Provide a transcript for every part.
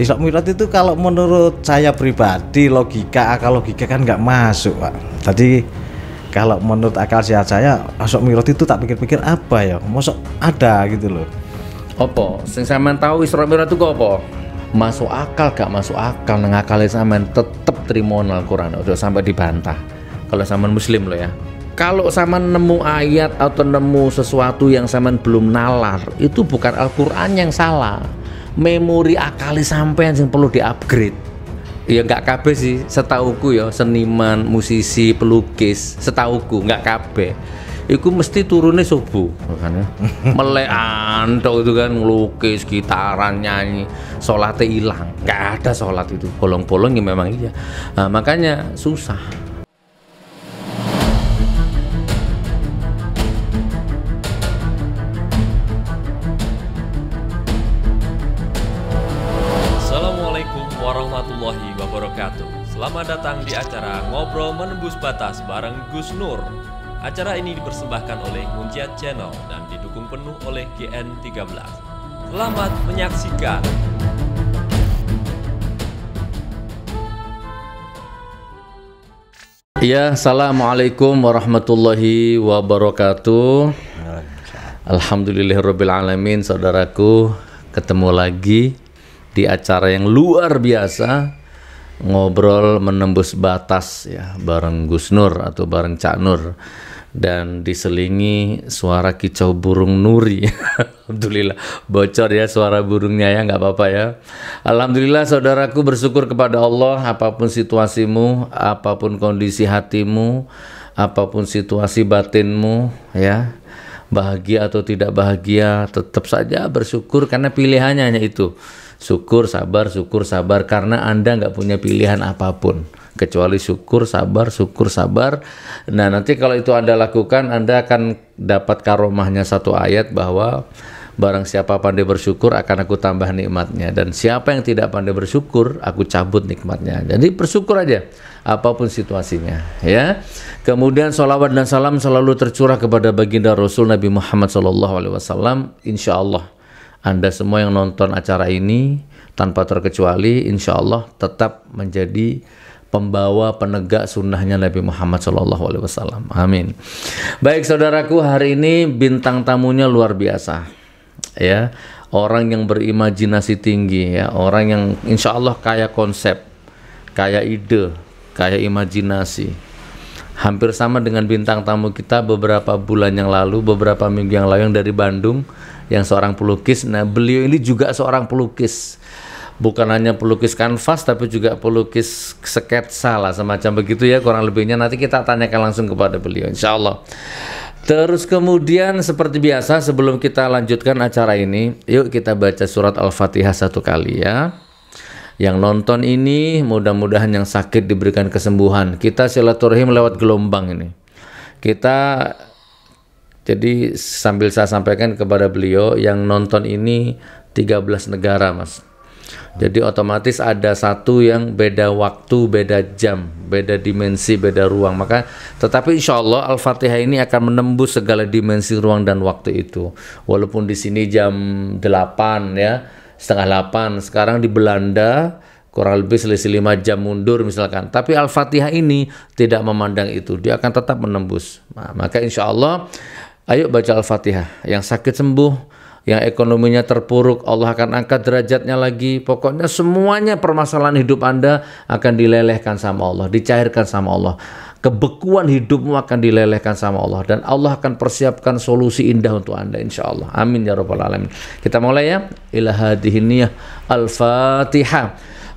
Isak Mirat itu kalau menurut saya pribadi logika akal logika kan nggak masuk pak tadi kalau menurut akal sehat saya Isak Mirat itu tak pikir-pikir apa ya masuk ada gitu loh opo sing sampean tahu Isak Mirat itu apa masuk akal gak masuk akal nengakali akal sampean tetep trimon Al-Qur'an udah sampai dibantah kalau sama muslim loh ya kalau sama nemu ayat atau nemu sesuatu yang sama belum nalar itu bukan Al-Qur'an yang salah memori akali sampean yang perlu diupgrade ya nggak kabeh sih setauku ya seniman musisi pelukis setauku nggak kabeh Iku mesti turunnya subuh, kan ya. Melek antok itu kan ngelukis, gitaran, nyanyi, sholatnya hilang. Nggak ada sholat itu. Bolong-bolong ya memang iya. Nah, makanya susah. Gus Nur. Acara ini dipersembahkan oleh Munciat Channel dan didukung penuh oleh GN13. Selamat menyaksikan. Ya, Assalamualaikum warahmatullahi wabarakatuh. Alhamdulillahirrabbilalamin, saudaraku. Ketemu lagi di acara yang luar biasa ngobrol menembus batas ya bareng Gus Nur atau bareng Cak Nur dan diselingi suara kicau burung nuri. Alhamdulillah bocor ya suara burungnya ya nggak apa-apa ya. Alhamdulillah saudaraku bersyukur kepada Allah apapun situasimu, apapun kondisi hatimu, apapun situasi batinmu ya. Bahagia atau tidak bahagia tetap saja bersyukur karena pilihannya hanya itu syukur sabar syukur sabar karena anda nggak punya pilihan apapun kecuali syukur sabar syukur sabar nah nanti kalau itu anda lakukan anda akan dapat karomahnya satu ayat bahwa barang siapa pandai bersyukur akan aku tambah nikmatnya dan siapa yang tidak pandai bersyukur aku cabut nikmatnya jadi bersyukur aja apapun situasinya ya kemudian sholawat dan salam selalu tercurah kepada baginda Rasul Nabi Muhammad SAW insyaallah anda semua yang nonton acara ini tanpa terkecuali insya Allah tetap menjadi pembawa penegak sunnahnya Nabi Muhammad SAW. Amin. Baik saudaraku hari ini bintang tamunya luar biasa ya orang yang berimajinasi tinggi ya orang yang insya Allah kaya konsep kaya ide kaya imajinasi hampir sama dengan bintang tamu kita beberapa bulan yang lalu beberapa minggu yang lalu yang dari Bandung yang seorang pelukis. Nah, beliau ini juga seorang pelukis. Bukan hanya pelukis kanvas tapi juga pelukis sketsa lah semacam begitu ya kurang lebihnya nanti kita tanyakan langsung kepada beliau insya Allah. Terus kemudian seperti biasa sebelum kita lanjutkan acara ini, yuk kita baca surat Al-Fatihah satu kali ya yang nonton ini mudah-mudahan yang sakit diberikan kesembuhan. Kita silaturahim lewat gelombang ini. Kita jadi sambil saya sampaikan kepada beliau yang nonton ini 13 negara, Mas. Jadi otomatis ada satu yang beda waktu, beda jam, beda dimensi, beda ruang. Maka tetapi insya Allah Al-Fatihah ini akan menembus segala dimensi ruang dan waktu itu. Walaupun di sini jam 8 ya, setengah 8. Sekarang di Belanda kurang lebih selisih lima jam mundur misalkan. Tapi Al-Fatihah ini tidak memandang itu. Dia akan tetap menembus. Nah, maka insya Allah Ayo baca Al-Fatihah. Yang sakit sembuh, yang ekonominya terpuruk, Allah akan angkat derajatnya lagi. Pokoknya semuanya permasalahan hidup Anda akan dilelehkan sama Allah, dicairkan sama Allah. Kebekuan hidupmu akan dilelehkan sama Allah dan Allah akan persiapkan solusi indah untuk Anda insya Allah. Amin ya rabbal alamin. Kita mulai ya. Ila hadhihi al-Fatihah.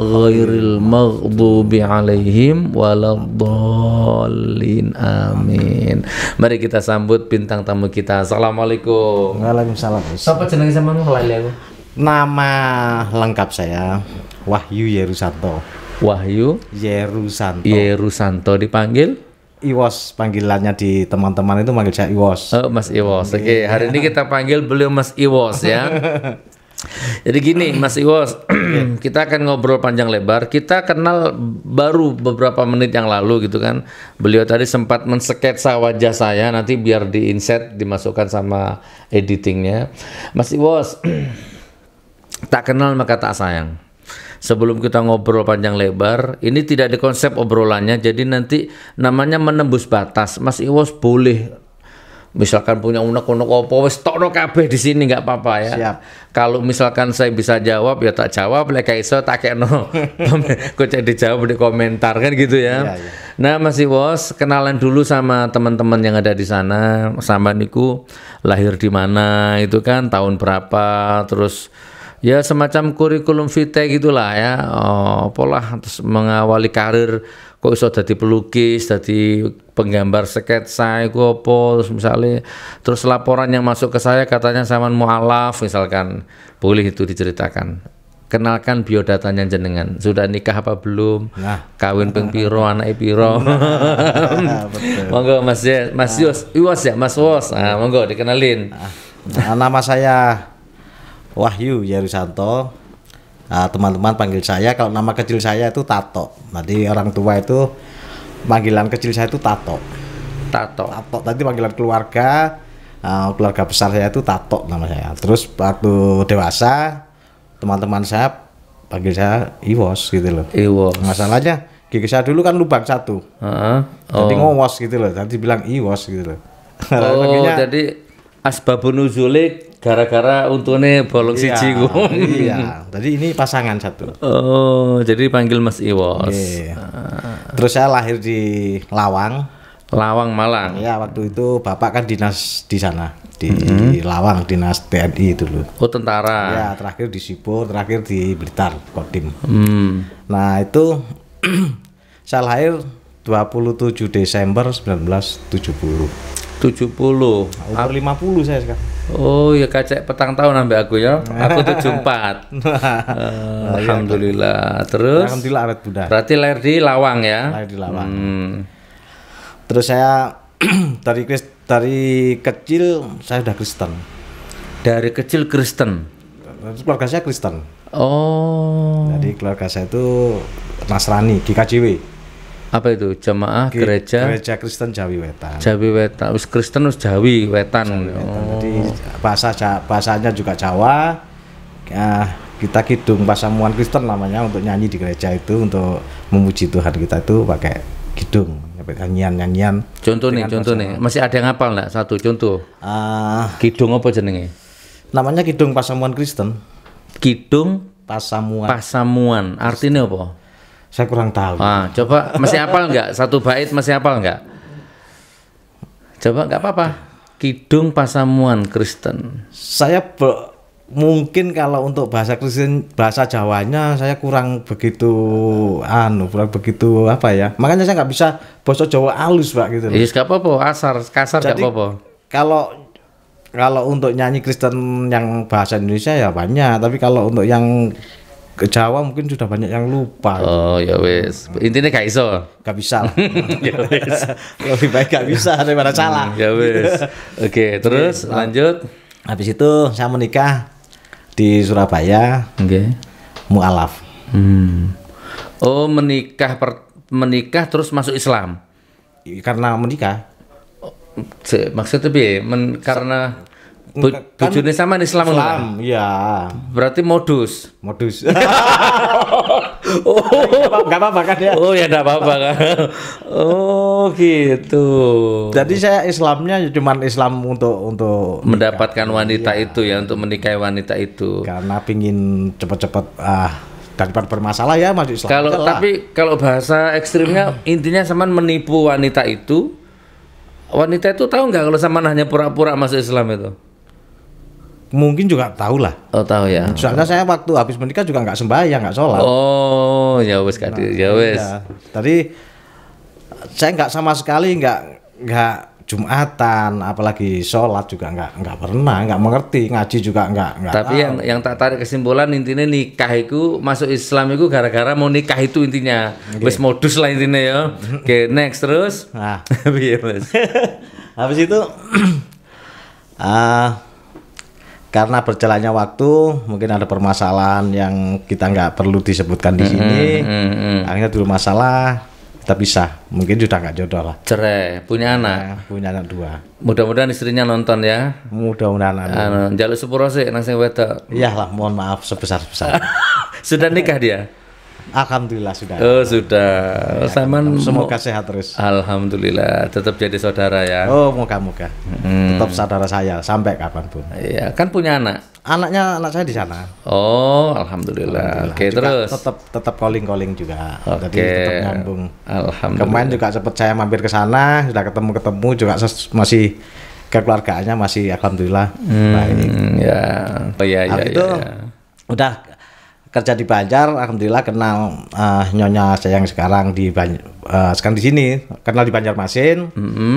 ghairil maghdubi alaihim waladhdallin amin mari kita sambut bintang tamu kita assalamualaikum waalaikumsalam sapa jenenge sampean ngelali aku nama lengkap saya Wahyu Yerusanto Wahyu Yerusanto Yerusanto dipanggil Iwas. panggilannya di teman-teman itu manggil saya Iwas. Oh, Mas Iwas. Oke, okay. hari ini iya. kita panggil beliau Mas Iwas ya. Jadi gini, Mas Iwos, kita akan ngobrol panjang lebar. Kita kenal baru beberapa menit yang lalu gitu kan. Beliau tadi sempat mensketsa wajah saya, nanti biar di insert dimasukkan sama editingnya. Mas Iwos, tak kenal maka tak sayang. Sebelum kita ngobrol panjang lebar, ini tidak ada konsep obrolannya, jadi nanti namanya menembus batas. Mas Iwos boleh misalkan punya unek-unek opo, wis tokno kabeh di sini nggak apa-apa ya. Siap. Kalau misalkan saya bisa jawab ya tak jawab, lek iso tak kekno. cek dijawab di komentar kan gitu ya. ya, ya. Nah, masih Iwos, kenalan dulu sama teman-teman yang ada di sana. Sama niku lahir di mana itu kan, tahun berapa, terus ya semacam kurikulum vitae gitulah ya. Oh, pola terus mengawali karir kok iso jadi pelukis, jadi penggambar sketsa iku apa terus misalnya terus laporan yang masuk ke saya katanya sama mualaf misalkan boleh itu diceritakan kenalkan biodatanya jenengan sudah nikah apa belum nah. kawin pengpiro, piro anak piro nah, monggo mas ya mas nah. Yos Iwas ya mas Wos nah, monggo dikenalin nah, nama saya Wahyu Yarusanto Ah, teman-teman panggil saya kalau nama kecil saya itu Tato. nanti orang tua itu panggilan kecil saya itu Tato. Tato. Tato. Tadi panggilan keluarga uh, keluarga besar saya itu Tato nama saya. Terus waktu dewasa teman-teman saya panggil saya Iwos gitu loh. Iwos. Masalahnya gigi saya dulu kan lubang satu. Uh-huh. Oh. Jadi ngowos gitu loh. Nanti bilang Iwos gitu loh. Oh, jadi asbabun gara-gara untungnya bolong iya, siji iya. Jadi ini pasangan satu. Oh, jadi panggil Mas Iwos. Iya. Ah. Terus saya lahir di Lawang. Lawang Malang. Iya, waktu itu bapak kan dinas di sana di mm-hmm. Lawang dinas TNI itu loh. Oh, tentara. Ya, terakhir di Sipo, terakhir di Blitar, Kodim. Mm. Nah, itu saya lahir 27 Desember 1970. 70. Umur 50 saya sekarang. Oh ya kacek petang tahun sampai aku ya. Aku 74. uh, eh, Alhamdulillah. Terus Alhamdulillah awet muda. Berarti lahir di Lawang ya. Lahir di Lawang. Hmm. Terus saya dari dari kecil saya sudah Kristen. Dari kecil Kristen. Keluarga saya Kristen. Oh. Jadi keluarga saya itu Nasrani, GKJW apa itu jemaah Ge gereja gereja Kristen Jawi Wetan Jawi Wetan us Kristen us Jawi Wetan, Jawi Wetan. Oh. jadi bahasa bahasanya juga Jawa ya, kita kidung pasamuan Kristen namanya untuk nyanyi di gereja itu untuk memuji Tuhan kita itu pakai kidung nyanyian nyanyian contoh nih contoh nih masih ada yang ngapal nggak satu contoh uh, kidung apa jenenge namanya kidung pasamuan Kristen kidung pasamuan pasamuan artinya apa saya kurang tahu. Ah, coba masih hafal nggak? Satu bait masih hafal nggak? Coba nggak apa-apa. Kidung Pasamuan Kristen. Saya be, mungkin kalau untuk bahasa Kristen bahasa Jawanya saya kurang begitu anu kurang begitu apa ya makanya saya nggak bisa bahasa Jawa halus pak gitu. Iya yes, apa-apa asar kasar nggak apa-apa. Kalau kalau untuk nyanyi Kristen yang bahasa Indonesia ya banyak, tapi kalau untuk yang ke Jawa mungkin sudah banyak yang lupa. Oh ya wes. Intinya gak iso. Gak bisa. ya Lebih baik gak bisa daripada salah. Hmm, ya wes. Oke, okay, terus okay, lanjut. Habis itu saya menikah di Surabaya. Oke. Okay. Mualaf. Hmm. Oh, menikah per, menikah terus masuk Islam. Karena menikah. Oh, maksudnya tapi Men, karena kan, sama nih Islam Islam, iya. Berarti modus. Modus. oh, enggak apa-apa kan ya? Oh ya enggak apa-apa kan. oh, gitu. Jadi saya Islamnya cuma Islam untuk untuk mendapatkan wanita iya. itu ya, untuk menikahi wanita itu. Karena pingin cepat-cepat ah daripada bermasalah ya masuk Islam. Kalau tapi kalau bahasa ekstrimnya intinya sama menipu wanita itu. Wanita itu tahu nggak kalau sama hanya pura-pura masuk Islam itu? mungkin juga tahu lah. Oh tahu ya. Soalnya oh. saya waktu habis menikah juga nggak sembahyang, nggak sholat. Oh ya wes nah, ya wes. Ya. Tadi saya nggak sama sekali nggak nggak Jumatan, apalagi sholat juga nggak nggak pernah, nggak mengerti ngaji juga nggak enggak. Tapi tahu. yang yang tak tarik kesimpulan intinya nikah itu masuk Islam itu gara-gara mau nikah itu intinya, okay. wes modus lah intinya ya. Mhm. Oke okay, next terus. Nah, habis itu. uh, karena berjalannya waktu mungkin ada permasalahan yang kita nggak perlu disebutkan di sini mm -hmm, mm akhirnya dulu masalah kita pisah mungkin sudah nggak jodoh lah cerai punya nah, anak punya anak dua mudah-mudahan istrinya nonton ya mudah-mudahan anu jalur sepuro sih nang sing wedok iyalah mohon maaf sebesar besar sudah nikah dia Alhamdulillah sudah. Oh sudah. Ya, Saman semoga sehat terus. Alhamdulillah tetap jadi saudara ya. Oh moga moga. Hmm. Tetap saudara saya sampai kapanpun. Iya kan punya anak. Anaknya anak saya di sana. Oh alhamdulillah. alhamdulillah. Oke terus. Tetap tetap calling calling juga. Oke. Jadi tetap nyambung. Alhamdulillah. Kemarin juga sempat saya mampir ke sana sudah ketemu ketemu juga masih ke kekeluargaannya masih alhamdulillah hmm, baik. Ya. Oh ya nah, ya. Itu ya, ya, udah kerja di Banjar alhamdulillah kenal uh, nyonya saya yang sekarang di Banj uh, eh, sekarang di sini kenal di Banjarmasin mm -hmm.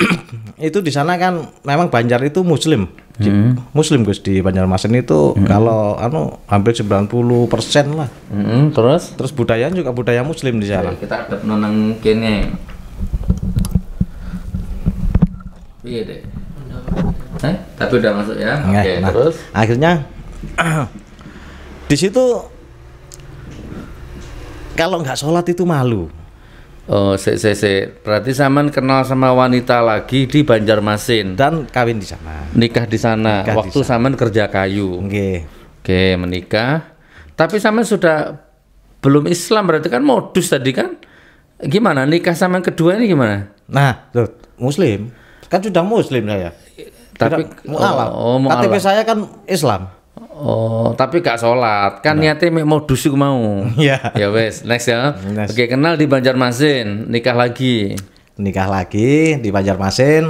itu di sana kan memang Banjar itu muslim mm -hmm. muslim Gus di Banjarmasin itu mm -hmm. kalau anu hampir 90% lah mm -hmm. terus terus budaya juga budaya muslim di sana kita ada nonang kene iya deh Eh, tapi udah masuk ya. Iya, Oke, okay, nah, terus akhirnya di situ kalau nggak sholat itu malu. Oh, se se se. Berarti Saman kenal sama wanita lagi di Banjarmasin dan kawin di sana. Nikah di sana. Nikah Waktu di Saman kerja kayu. Oke. Oke, menikah. Tapi Saman sudah belum Islam berarti kan modus tadi kan? Gimana nikah sama kedua ini gimana? Nah, muslim. Kan sudah muslim lah ya. Tapi Tidak, oh, oh, KTP saya kan Islam. Oh, tapi gak sholat. Kan nah. niatnya mau dusuk mau. Iya. Ya wes, next ya. Next. Oke, kenal di Banjarmasin, nikah lagi. Nikah lagi di Banjarmasin.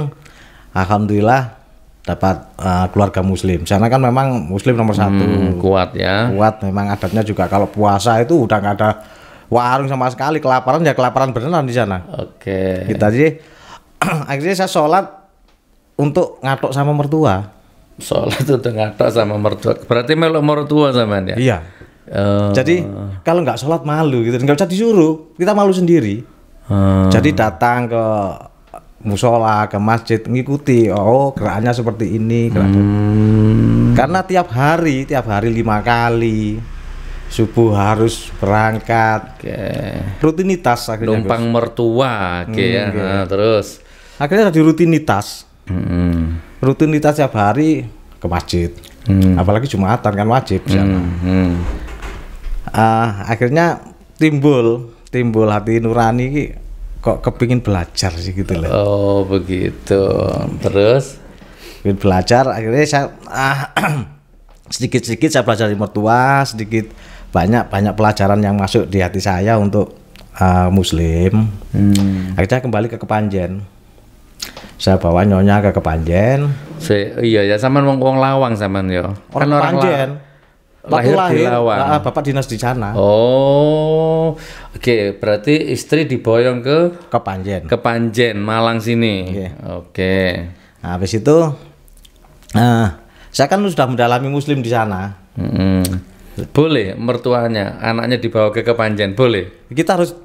Alhamdulillah dapat uh, keluarga muslim. Sana kan memang muslim nomor hmm, satu. Kuat ya. Kuat memang adatnya juga kalau puasa itu udah gak ada warung sama sekali. Kelaparan ya kelaparan beneran di sana. Oke. Okay. Kita gitu sih akhirnya saya sholat untuk ngatok sama mertua. Sholat itu ngatok sama mertua. Berarti melok mertua sama ya? dia. Iya. Uh. Jadi kalau nggak sholat malu gitu, nggak usah disuruh, kita malu sendiri. Uh. Jadi datang ke musola, ke masjid, ngikuti. Oh, gerakannya seperti ini. hmm. Karena tiap hari, tiap hari lima kali subuh harus berangkat. Okay. Rutinitas akhirnya. Numpang mertua, okay, ya. hmm, ya. Okay. Nah, terus akhirnya jadi rutinitas. Hmm rutinitas setiap hari ke masjid hmm. apalagi jumatan kan wajib hmm. Hmm. Uh, akhirnya timbul timbul hati nurani ki kok kepingin belajar sih gitu loh oh begitu terus ingin belajar akhirnya saya ah, sedikit sedikit saya belajar di mertua, sedikit banyak banyak pelajaran yang masuk di hati saya untuk uh, muslim hmm. akhirnya kembali ke kepanjen saya bawa nyonya ke Kepanjen. Se, iya ya, sama wong wong Lawang sama yo. Orang kan orang Kepanjen. Lahir, di Lawang. Nah, bapak dinas di sana. Oh, oke. Okay. Berarti istri diboyong ke Kepanjen. Kepanjen, Malang sini. Iya. Oke. Okay. okay. Nah, habis itu, nah, saya kan sudah mendalami Muslim di sana. Mm -hmm. Boleh mertuanya, anaknya dibawa ke Kepanjen, boleh. Kita harus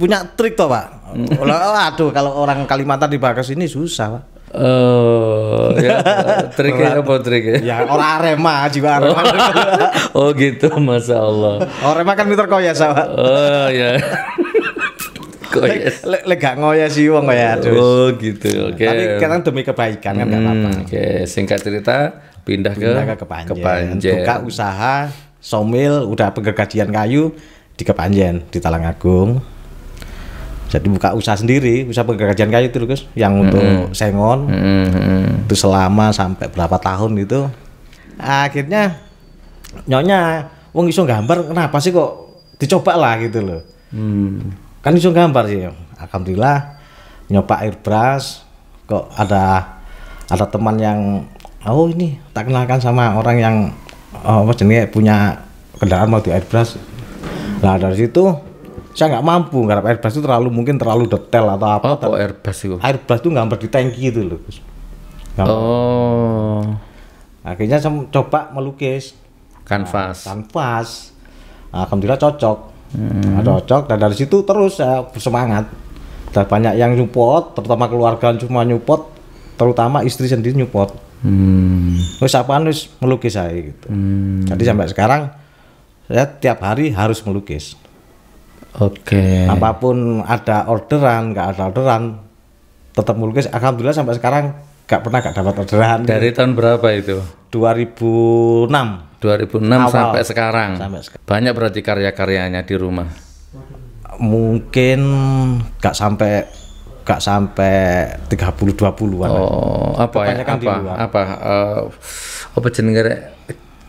punya trik toh pak? Hmm. oh Aduh kalau orang Kalimantan di Bagas ini susah pak. Oh, ya, triknya apa triknya? Ya orang Arema, jiwa oh. Arema. oh gitu, masa Allah. Oh, Arema kan miter koyas sama. Oh ya. Koyes. Lek le, gak sih wong ya Oh gitu. Oke. Okay. Tapi kadang demi kebaikan kan hmm, apa-apa. Oke, okay. singkat cerita pindah, pindah ke, ke Kepanjen. Kepanjen. Buka usaha somil udah penggergajian kayu di Kepanjen di Talang Agung jadi buka usaha sendiri usaha pekerjaan kayu itu loh Gus yang mm-hmm. untuk sengon mm-hmm. itu selama sampai berapa tahun gitu akhirnya nyonya wong iso gambar kenapa sih kok dicoba lah gitu loh mm. kan iso gambar sih alhamdulillah nyoba airbrush kok ada ada teman yang oh ini tak kenalkan sama orang yang oh, apa punya kendaraan mau di airbrush nah dari situ saya nggak mampu ngarap Airbus itu terlalu mungkin terlalu detail atau apa. oh, oh, Airbus itu? Airbus itu nggak di tangki itu loh. Gambar. Oh. Akhirnya saya coba melukis. Kanvas. Ah, kanvas. alhamdulillah cocok. Hmm. Nah, cocok dan dari situ terus saya bersemangat. Dan banyak yang nyupot, terutama keluarga cuma nyupot, terutama istri sendiri nyupot. Hmm. Terus apaan terus melukis saya gitu. Hmm. Jadi sampai sekarang saya tiap hari harus melukis. Oke. Okay. Apapun ada orderan, nggak ada orderan, tetap melukis. Alhamdulillah sampai sekarang nggak pernah nggak dapat orderan. Dari tahun berapa itu? 2006. 2006 Awal. sampai sekarang. Sampai sekarang. Banyak berarti karya-karyanya di rumah. Mungkin nggak sampai nggak sampai 30 20 an. Oh, apa ya? Apa apa uh, apa jenenge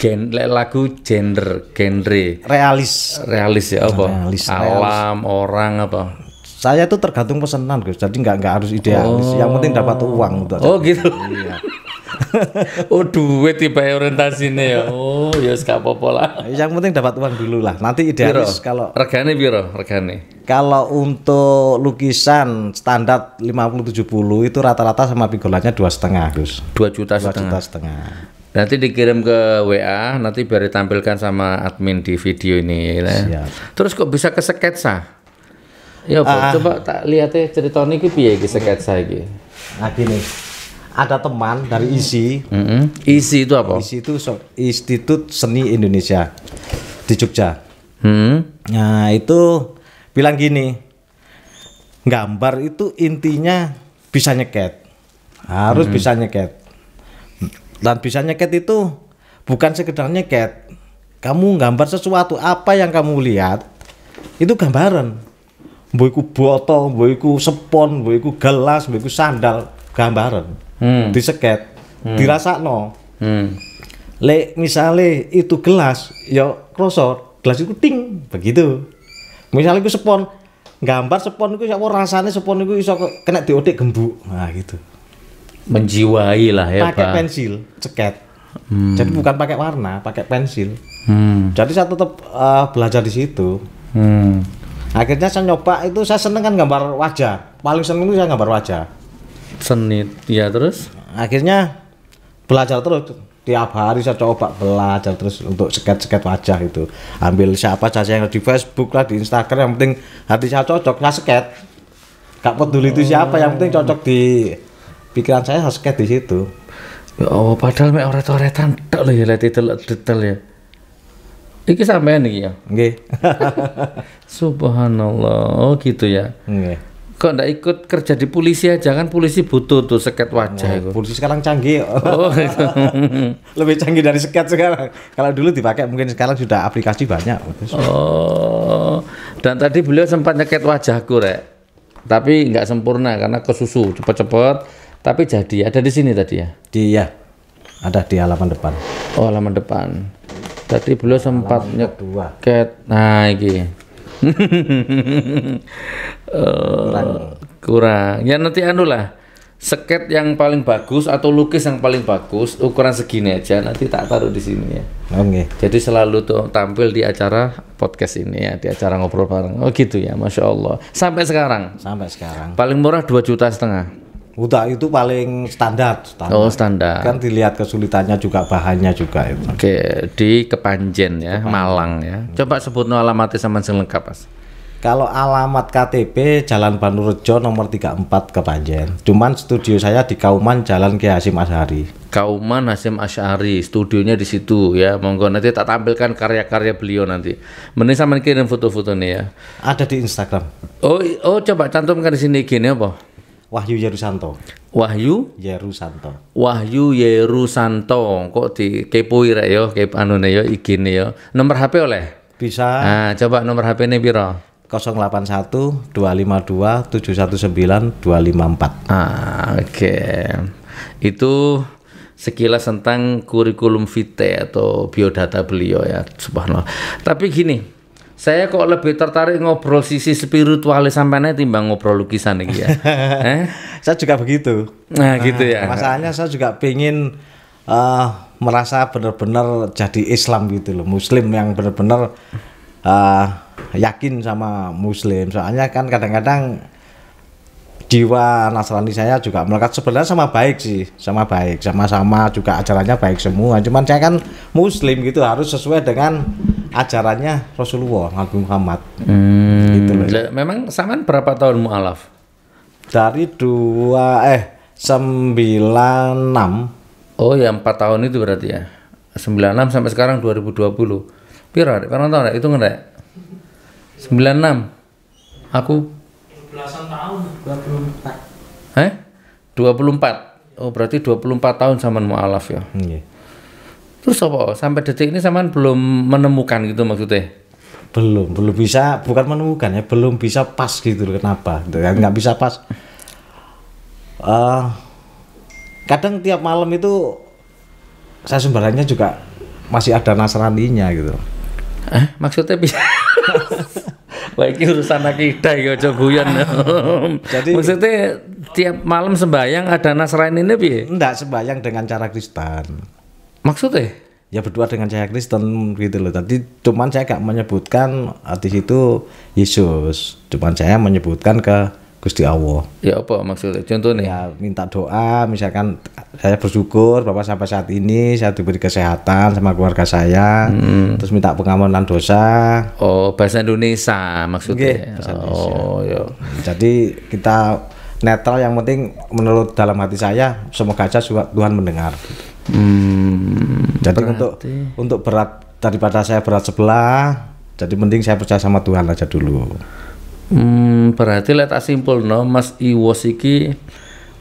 gen lagu gender, genre realis realis ya apa realis, alam realis. orang apa saya tuh tergantung pesanan guys jadi nggak nggak harus idealis oh. yang penting dapat uang gitu oh gitu iya. oh duit tiba ini ya oh ya yes, apa lah yang penting dapat uang dulu lah nanti idealis biro. kalau regane biro regane kalau untuk lukisan standar 50-70 itu rata-rata sama pigolannya dua setengah Gus dua 2 juta setengah Nanti dikirim ke WA, nanti biar ditampilkan sama admin di video ini. Ya. Terus kok bisa ke sketsa? Ya, uh, coba tak lihat ya cerita ini piye sketsa ini. Nah gini, ada teman dari ISI. Mm -hmm. ISI itu apa? ISI itu Institut Seni Indonesia di Jogja. Hmm. Nah itu bilang gini, gambar itu intinya bisa nyeket, harus hmm. bisa nyeket dan bisa nyeket itu bukan sekedar nyeket kamu gambar sesuatu apa yang kamu lihat itu gambaran Buiku botol buiku sepon buiku gelas buiku sandal gambaran hmm. diseket hmm. dirasa no hmm. le misalnya itu gelas ya krosor gelas itu ting begitu misalnya itu sepon gambar sepon itu siapa ya, oh, rasanya sepon itu iso kena diode gembuk nah gitu menjiwai lah ya pakai pensil ceket hmm. jadi bukan pakai warna pakai pensil hmm. jadi saya tetap uh, eh, belajar di situ hmm. akhirnya saya nyoba itu saya seneng kan gambar wajah paling seneng itu saya gambar wajah seni ya terus akhirnya belajar terus tiap hari saya coba belajar terus untuk sket-sket wajah itu ambil siapa saja yang di Facebook lah di Instagram yang penting hati saya cocok saya sket gak peduli itu siapa yang penting cocok di pikiran saya harus kayak di situ oh padahal mek orang oretan tok lho ya lek detail ya Iki sampean iki ya. Nggih. Subhanallah. Oh gitu ya. Nggih. Kok ndak ikut kerja di polisi aja kan polisi butuh tuh seket wajah Polisi sekarang canggih. Oh, gitu. Lebih canggih dari seket sekarang. Kalau dulu dipakai mungkin sekarang sudah aplikasi banyak. Oh. Dan tadi beliau sempat nyeket wajahku, Rek. Tapi nggak sempurna karena kesusu cepet-cepet tapi jadi ada di sini tadi ya? Di ya, ada di halaman depan. Oh halaman depan. Tadi belum sempat nyeket. Nah ini. kurang. Eh, kurang. Ya nanti anu lah. Seket yang paling bagus atau lukis yang paling bagus ukuran segini aja nanti tak taruh di sini ya. Oke. Okay. Jadi selalu tuh tampil di acara podcast ini ya, di acara ngobrol bareng. Oh gitu ya, masya Allah. Sampai sekarang. Sampai sekarang. Paling murah dua juta setengah. Udah itu paling standar, standar. Oh standar. Kan dilihat kesulitannya juga bahannya juga itu. Oke di Kepanjen ya, Kepanjen. Malang ya. Hmm. Coba sebut no alamatnya sama lengkap mas. Kalau alamat KTP Jalan Banurejo nomor 34 Kepanjen. Cuman studio saya di Kauman Jalan Kiai Hasim Asyari. Kauman Hasim Asyari, studionya di situ ya. Monggo nanti tak tampilkan karya-karya beliau nanti. Mending sama kirim foto-foto nih ya. Ada di Instagram. Oh, oh coba cantumkan di sini gini apa? Wahyu Yerusanto. Wahyu Yerusanto. Wahyu Yerusanto. Kok dikepoi rek yo, ya, anu ne yo ya, igine yo. Ya. Nomor HP oleh? Bisa. Nah, coba nomor hp ini piro? 081 252 719 254. Ah, oke. Okay. Itu sekilas tentang kurikulum vitae atau biodata beliau ya subhanallah tapi gini saya kok lebih tertarik ngobrol sisi sampai nanti, timbang ngobrol lukisan iki ya. eh? Saya juga begitu. Nah, gitu nah gitu ya. Masalahnya saya juga pengen uh, eh, merasa benar-benar jadi Islam gitu loh, Muslim yang benar-benar uh, yakin sama Muslim. Soalnya kan kadang-kadang jiwa Nasrani saya juga melekat sebenarnya sama baik sih sama baik sama-sama juga acaranya baik semua cuman saya kan muslim gitu harus sesuai dengan acaranya Rasulullah Nabi Muhammad hmm, gitu loh memang sama berapa tahun mualaf dari dua eh sembilan enam oh ya empat tahun itu berarti ya sembilan enam sampai sekarang dua ribu dua puluh pernah tahu itu enggak sembilan enam aku belasan tahun. 24. Eh? 24. Oh, berarti 24 tahun sama mualaf ya. Iya. Terus apa? Sampai detik ini sama belum menemukan gitu maksudnya? Belum, belum bisa, bukan menemukan ya, belum bisa pas gitu loh. Kenapa? Nggak bisa pas. Uh, kadang tiap malam itu saya sembarannya juga masih ada nasraninya gitu. Eh, maksudnya bisa Wah, iki urusan akidah ya aja guyon. Jadi maksudnya tiap malam sembahyang ada Nasrani ini piye? Enggak sembahyang dengan cara Kristen. Maksudnya? ya berdua dengan cara Kristen gitu loh tadi cuman saya gak menyebutkan artis ah, itu Yesus cuman saya menyebutkan ke Gusti Allah. Ya apa maksudnya? Contohnya? Ya minta doa, misalkan saya bersyukur Bapak sampai saat ini saya diberi kesehatan sama keluarga saya. Hmm. Terus minta pengampunan dosa. Oh, bahasa Indonesia maksudnya. bahasa Indonesia. Oh, ya. Jadi kita netral yang penting menurut dalam hati saya semoga aja Tuhan mendengar. Hmm, jadi berarti. untuk untuk berat daripada saya berat sebelah, jadi mending saya percaya sama Tuhan aja dulu. Hmm, berarti tak simpul no Mas Iwos iki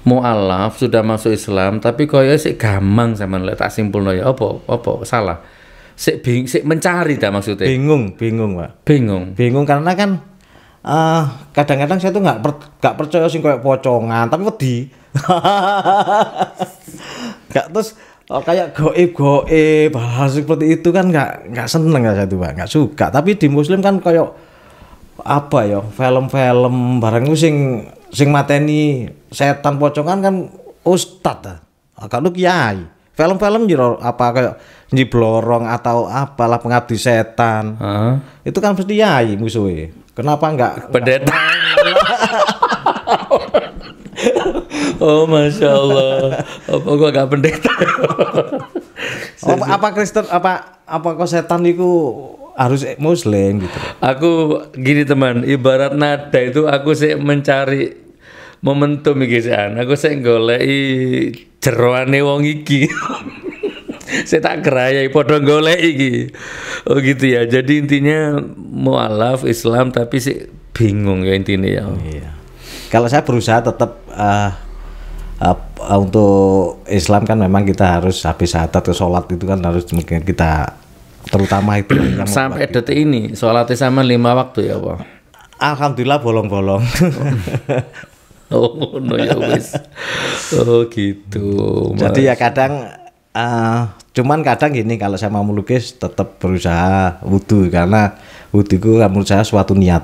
mualaf sudah masuk Islam tapi koyo sik gamang sama tak simpul no ya opo apa salah sik bing sik mencari dah maksudnya bingung bingung pak bingung bingung karena kan uh, kadang-kadang saya tuh nggak per, gak percaya sih kayak pocongan tapi wedi nggak terus oh, kayak goib goib hal seperti itu kan nggak nggak seneng nggak ya saya tuh pak nggak suka tapi di muslim kan kayak apa ya film-film barang sing sing mateni setan pocongan kan ustad ah, kalau kiai film-film jiro apa kayak jiblorong atau apalah pengabdi setan uh-huh. itu kan pasti kiai musuhnya kenapa enggak pendeta oh masya Allah apa gua gak pendeta apa, oh, apa Kristen apa apa kok setan itu harus muslim gitu. Aku gini teman, ibarat nada itu aku sih mencari momentum iki sean. Aku sih goleki jeroane wong iki. saya tak kerayai podo golek iki. Oh gitu ya. Jadi intinya mualaf Islam tapi sih bingung ya intinya ya. Iya. Kalau saya berusaha tetap uh, eh, uh, eh, untuk Islam kan memang kita harus habis saat atau sholat itu kan harus mungkin kita terutama itu yang sampai detik ini sholat sama lima waktu ya pak alhamdulillah bolong-bolong oh no ya wis oh gitu mas. jadi ya kadang uh, cuman kadang gini kalau saya mau melukis tetap berusaha wudhu karena wudhu itu menurut saya suatu niat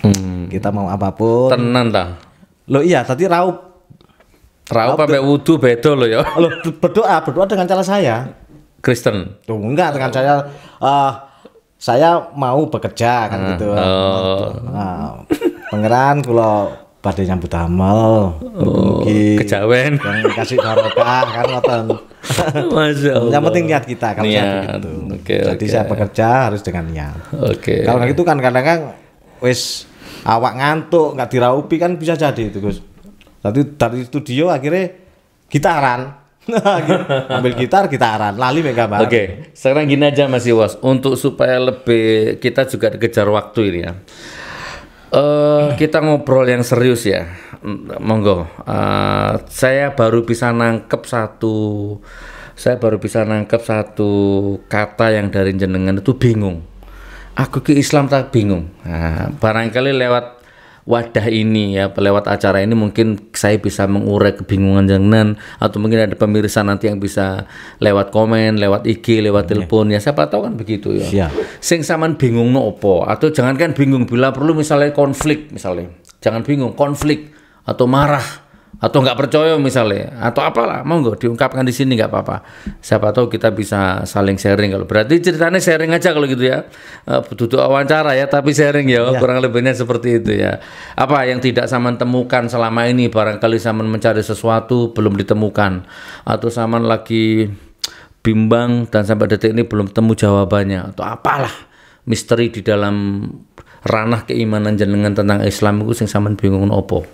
hmm. kita mau apapun tenang dah lo iya tadi raup Raup sampai wudhu bedo lo ya. Lo berdoa, berdoa dengan cara saya. Kristen. Tuh, enggak kan saya uh, saya mau bekerja kan uh, gitu. Oh. Nah, pangeran kalau badai nyambut damel oh, kejawen yang kasih barokah kan ngoten Masya Allah. yang penting niat kita kalau niat. gitu okay, jadi okay. saya bekerja harus dengan niat oke okay. kalau gitu kan kadang-kadang wis awak ngantuk nggak diraupi kan bisa jadi itu Gus Tadi dari studio akhirnya gitaran Nah, gitu. ambil gitar gitaran lali mega banget oke okay. sekarang gini aja Mas Iwas untuk supaya lebih kita juga dikejar waktu ini ya uh, kita ngobrol yang serius ya monggo uh, saya baru bisa nangkep satu saya baru bisa nangkep satu kata yang dari jenengan itu bingung aku ke Islam tak bingung nah, barangkali lewat wadah ini ya lewat acara ini mungkin saya bisa mengurai kebingungan jangan atau mungkin ada pemirsa nanti yang bisa lewat komen, lewat IG, lewat iya. telepon ya siapa tahu kan begitu ya. Siap. Sing saman bingung no opo atau jangankan bingung bila perlu misalnya konflik misalnya. Jangan bingung konflik atau marah atau nggak percaya misalnya atau apalah mau nggak diungkapkan di sini nggak apa-apa siapa tahu kita bisa saling sharing kalau berarti ceritanya sharing aja kalau gitu ya butuh eh, duduk wawancara ya tapi sharing ya, ya kurang lebihnya seperti itu ya apa yang tidak saman temukan selama ini barangkali saman mencari sesuatu belum ditemukan atau saman lagi bimbang dan sampai detik ini belum temu jawabannya atau apalah misteri di dalam ranah keimanan jenengan tentang Islam itu sing saman bingung opo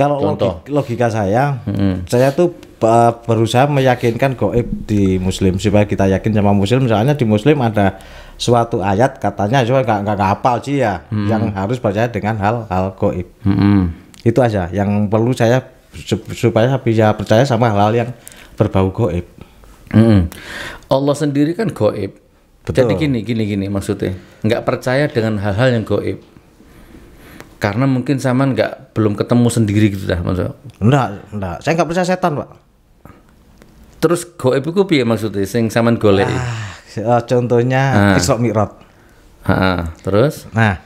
kalau Contoh. logika, logika saya, hmm. saya tuh uh, berusaha meyakinkan goib di Muslim supaya kita yakin sama Muslim. Misalnya di Muslim ada suatu ayat katanya cuma nggak nggak apa sih ya, hmm. yang harus percaya dengan hal-hal goib. Hmm. Itu aja yang perlu saya supaya bisa percaya sama hal-hal yang berbau goib. Hmm. Allah sendiri kan goib. Betul. Jadi gini gini gini maksudnya, nggak percaya dengan hal-hal yang goib karena mungkin sama nggak belum ketemu sendiri gitu dah maksud enggak enggak saya nggak percaya setan pak terus goib itu piye maksudnya sing saman golek ah, oh, contohnya ah. mirat. Mi'raj ah, terus nah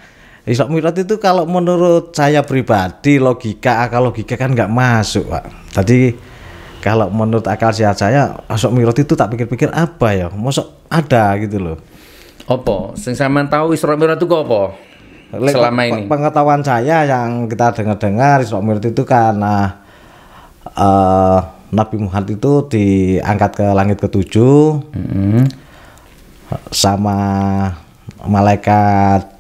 islam mirat itu kalau menurut saya pribadi logika akal logika kan nggak masuk pak tadi kalau menurut akal sehat saya islam mirat itu tak pikir-pikir apa ya Masuk ada gitu loh opo sing saman tahu Isra Mi'raj itu apa selama ini. Pengetahuan saya yang kita dengar-dengar Isra Mi'raj itu karena uh, Nabi Muhammad itu diangkat ke langit ketujuh mm -hmm. sama malaikat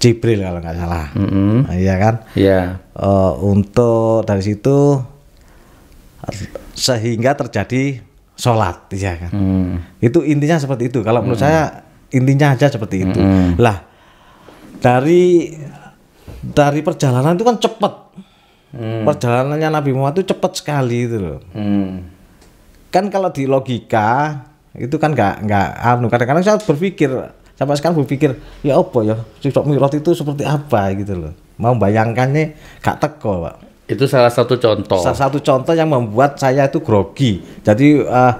Jibril kalau nggak salah, mm -hmm. iya kan? Ya. Yeah. Uh, untuk dari situ sehingga terjadi sholat, iya kan? Mm. Itu intinya seperti itu. Kalau menurut mm-hmm. saya intinya aja seperti itu. Mm. Lah dari dari perjalanan itu kan cepat hmm. perjalanannya Nabi Muhammad itu cepat sekali itu loh hmm. kan kalau di logika itu kan nggak nggak anu kadang-kadang saya berpikir sampai sekarang berpikir ya apa ya sikok mirot itu seperti apa gitu loh mau bayangkannya gak teko pak itu salah satu contoh salah satu contoh yang membuat saya itu grogi jadi uh,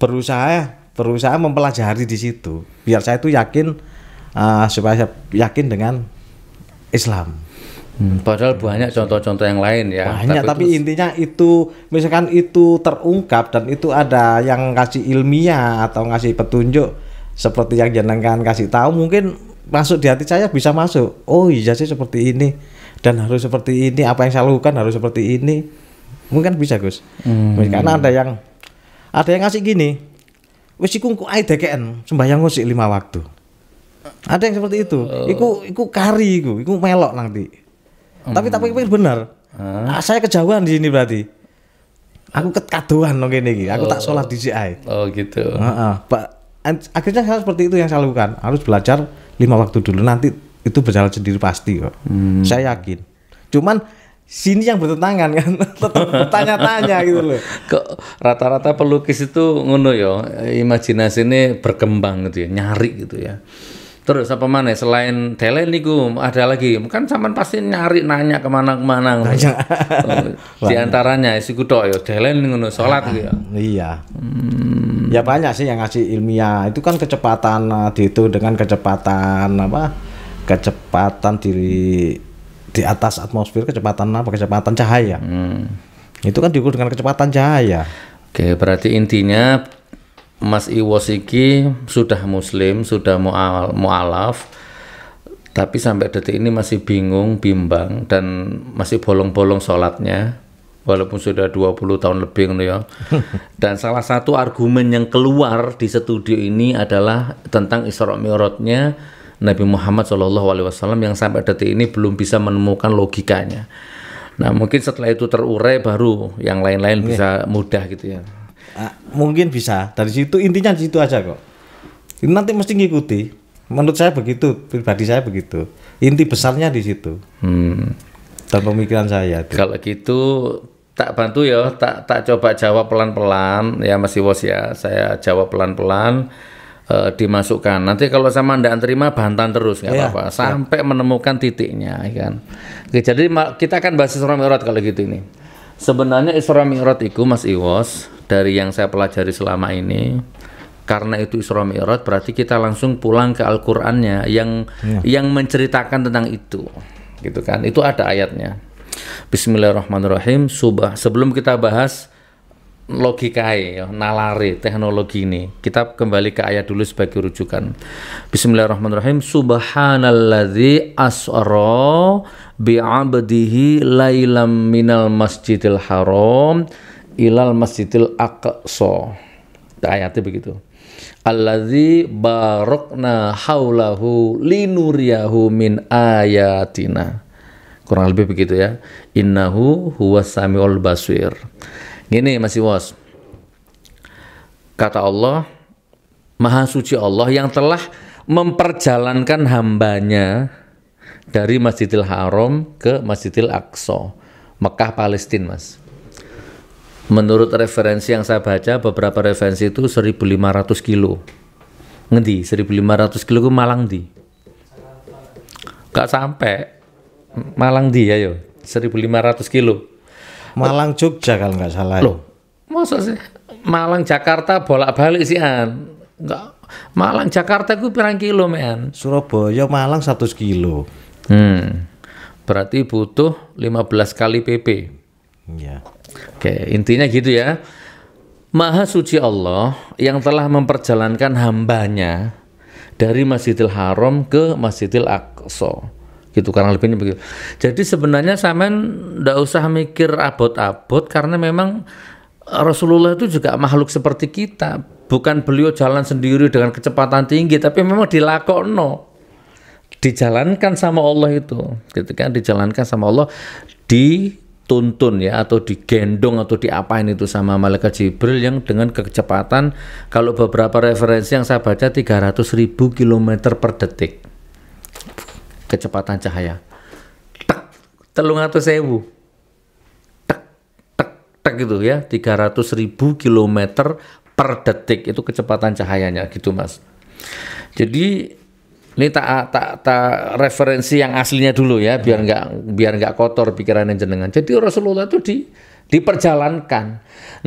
berusaha berusaha mempelajari di situ biar saya itu yakin uh, supaya yakin dengan Islam. Hmm, padahal banyak contoh-contoh yang lain ya. Banyak, tapi, tapi itu... intinya itu misalkan itu terungkap dan itu ada yang kasih ilmiah atau ngasih petunjuk seperti yang jenengan kasih tahu mungkin masuk di hati saya bisa masuk. Oh iya sih seperti ini dan harus seperti ini apa yang saya lakukan harus seperti ini. Mungkin bisa Gus. Hmm. Karena ada yang ada yang ngasih gini. Wis iku ae deken sembahyang sih lima waktu. Ada yang seperti itu. Oh. Iku iku kari iku, iku melok nanti. Hmm. Tapi tapi pikir benar. Hmm. Ah, saya kejauhan di sini berarti. Aku kekaduan loh ini, iki. Aku oh. tak sholat di CI. Oh gitu. Heeh. Uh Akhirnya saya seperti itu yang saya lakukan. Harus belajar lima waktu dulu nanti itu berjalan sendiri pasti kok. Hmm. Saya yakin. Cuman sini yang bertentangan kan tetap bertanya-tanya gitu loh kok rata-rata pelukis itu ngono yo. Ya, imajinasi ini berkembang gitu ya nyari gitu ya Terus apa mana selain tele niku ada lagi kan sampean pasti nyari nanya kemana-kemana nanya. Oh, di antaranya si kutok ya nih ngono sholat gitu ya. Iya. Hmm. Ya banyak sih yang ngasih ilmiah. Itu kan kecepatan eh, di itu dengan kecepatan apa? Kecepatan di di atas atmosfer kecepatan apa? Kecepatan cahaya. Hmm. Itu kan diukur dengan kecepatan cahaya. Oke, berarti intinya Mas Iwos iki sudah muslim, sudah mu'alaf tapi sampai detik ini masih bingung, bimbang dan masih bolong-bolong sholatnya walaupun sudah 20 tahun lebih gitu ya. Dan salah satu argumen yang keluar di studio ini adalah tentang Isra Mi'rajnya Nabi Muhammad SAW yang sampai detik ini belum bisa menemukan logikanya. Nah, mungkin setelah itu terurai baru yang lain-lain iya. bisa mudah gitu ya. Ah, mungkin bisa dari situ intinya di situ aja kok nanti mesti ngikuti menurut saya begitu pribadi saya begitu inti besarnya di situ hmm. dan pemikiran saya itu. kalau gitu tak bantu ya tak tak coba jawab pelan pelan ya Mas Iwos ya saya jawab pelan pelan uh, dimasukkan nanti kalau sama anda terima bantan terus nggak ya, apa-apa iya. sampai ya. menemukan titiknya ya kan Oke, jadi kita akan bahas seorang kalau gitu ini Sebenarnya Isra Mi'raj itu Mas Iwas dari yang saya pelajari selama ini karena itu Isra Mi'raj berarti kita langsung pulang ke Al-Qur'annya yang ya. yang menceritakan tentang itu. Gitu kan. Itu ada ayatnya. Bismillahirrahmanirrahim. Subah. Sebelum kita bahas logika ya, nalari teknologi ini. Kita kembali ke ayat dulu sebagai rujukan. Bismillahirrahmanirrahim. Subhanalladzi asra bi'abdihi lailam minal masjidil haram ilal masjidil aqsa. Ayatnya begitu. Alladzi barokna haulahu linuriyahu min ayatina. Kurang lebih begitu ya. Innahu huwas samiul basir. Gini Mas Iwas. Kata Allah, Maha Suci Allah yang telah memperjalankan hambanya dari Masjidil Haram ke Masjidil Aqsa, Mekah Palestina, Mas. Menurut referensi yang saya baca, beberapa referensi itu 1500 kilo. Ngendi? 1500 kilo ke Malang di. Gak sampai. Malang di ya yo. 1500 kilo. Malang Jogja kalau nggak salah. Loh, masa sih? Malang Jakarta bolak-balik sih an. Enggak. Malang Jakarta ku pirang kilo men? Surabaya Malang 100 kilo. Hmm. Berarti butuh 15 kali PP. Iya. Oke, intinya gitu ya. Maha suci Allah yang telah memperjalankan hambanya dari Masjidil Haram ke Masjidil Aqsa gitu karena lebih ini begitu. Jadi sebenarnya Samen ndak usah mikir abot-abot karena memang Rasulullah itu juga makhluk seperti kita, bukan beliau jalan sendiri dengan kecepatan tinggi, tapi memang dilakono, dijalankan sama Allah itu, gitu kan? Dijalankan sama Allah, dituntun ya atau digendong atau diapain itu sama malaikat Jibril yang dengan kecepatan kalau beberapa referensi yang saya baca 300 ribu kilometer per detik kecepatan cahaya. Tek, telung atau sewu. Tek, tek, tek gitu ya. 300 ribu kilometer per detik itu kecepatan cahayanya gitu mas. Jadi ini tak tak tak referensi yang aslinya dulu ya biar hmm. nggak biar nggak kotor yang jenengan. Jadi Rasulullah itu di diperjalankan.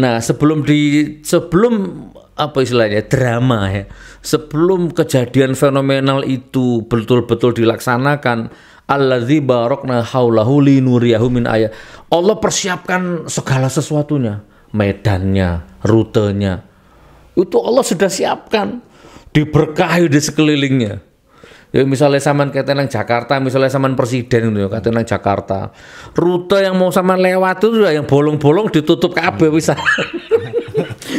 Nah sebelum di sebelum apa istilahnya drama ya sebelum kejadian fenomenal itu betul-betul dilaksanakan alladzi barokna haulahu linuriyahu min ayat Allah persiapkan segala sesuatunya medannya rutenya itu Allah sudah siapkan diberkahi di sekelilingnya ya misalnya saman kata nang Jakarta misalnya saman presiden gitu ya kata nang Jakarta rute yang mau sama lewat itu sudah yang bolong-bolong ditutup kabeh bisa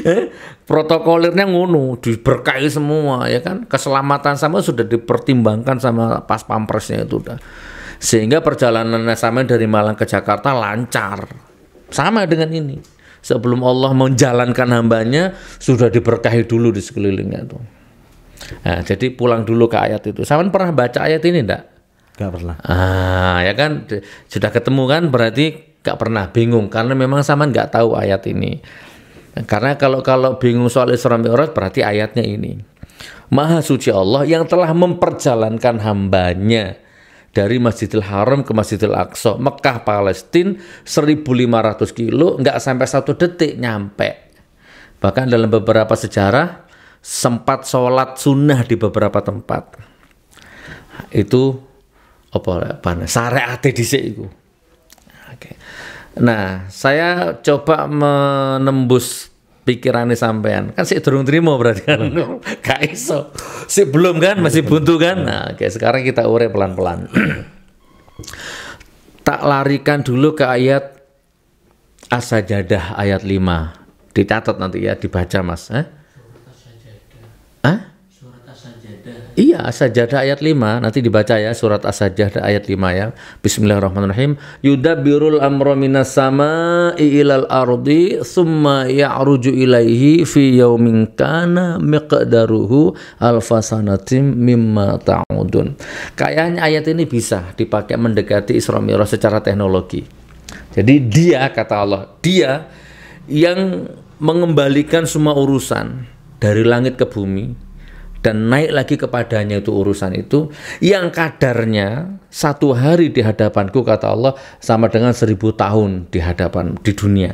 Eh, protokolirnya ngono diberkahi semua ya kan keselamatan sama sudah dipertimbangkan sama pas pampresnya itu udah sehingga perjalanannya sama dari Malang ke Jakarta lancar sama dengan ini sebelum Allah menjalankan hambanya sudah diberkahi dulu di sekelilingnya itu nah, jadi pulang dulu ke ayat itu Sama pernah baca ayat ini enggak? Gak pernah. Ah, ya kan sudah ketemu kan berarti gak pernah bingung karena memang sama nggak tahu ayat ini. Karena kalau kalau bingung soal Isra Mi'raj berarti ayatnya ini. Maha suci Allah yang telah memperjalankan hambanya dari Masjidil Haram ke Masjidil Aqsa, Mekah, Palestina 1500 kilo nggak sampai satu detik nyampe. Bahkan dalam beberapa sejarah sempat sholat sunnah di beberapa tempat. Itu apa? Syariat di situ. Nah, saya coba menembus pikirannya sampean kan si durung terima berarti kan hmm. gak iso si belum kan masih hmm. buntu kan hmm. nah oke sekarang kita urai pelan-pelan tak larikan dulu ke ayat asajadah ayat 5 dicatat nanti ya dibaca mas eh? Hah? Iya, sajadah ayat 5 nanti dibaca ya surat As-Sajdah ayat 5 ya. Bismillahirrahmanirrahim. Yudabbirul amra minas sama'i ilal ardi summa ya'ruju ilaihi fi yaumin kana miqdaruhu alfasanatim mimma ta'udun. Kayaknya ayat ini bisa dipakai mendekati Isra Mi'raj secara teknologi. Jadi dia kata Allah, dia yang mengembalikan semua urusan dari langit ke bumi dan naik lagi kepadanya itu urusan itu yang kadarnya satu hari di hadapanku kata Allah sama dengan seribu tahun di hadapan di dunia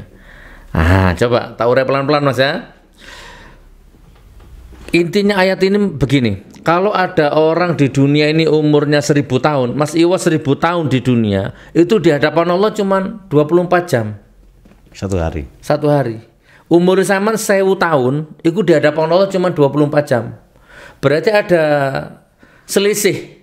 ah coba tahu pelan-pelan mas ya intinya ayat ini begini kalau ada orang di dunia ini umurnya seribu tahun mas Iwa seribu tahun di dunia itu di hadapan Allah cuma 24 jam satu hari satu hari umur zaman sewu tahun itu di hadapan Allah cuma 24 jam Berarti ada selisih.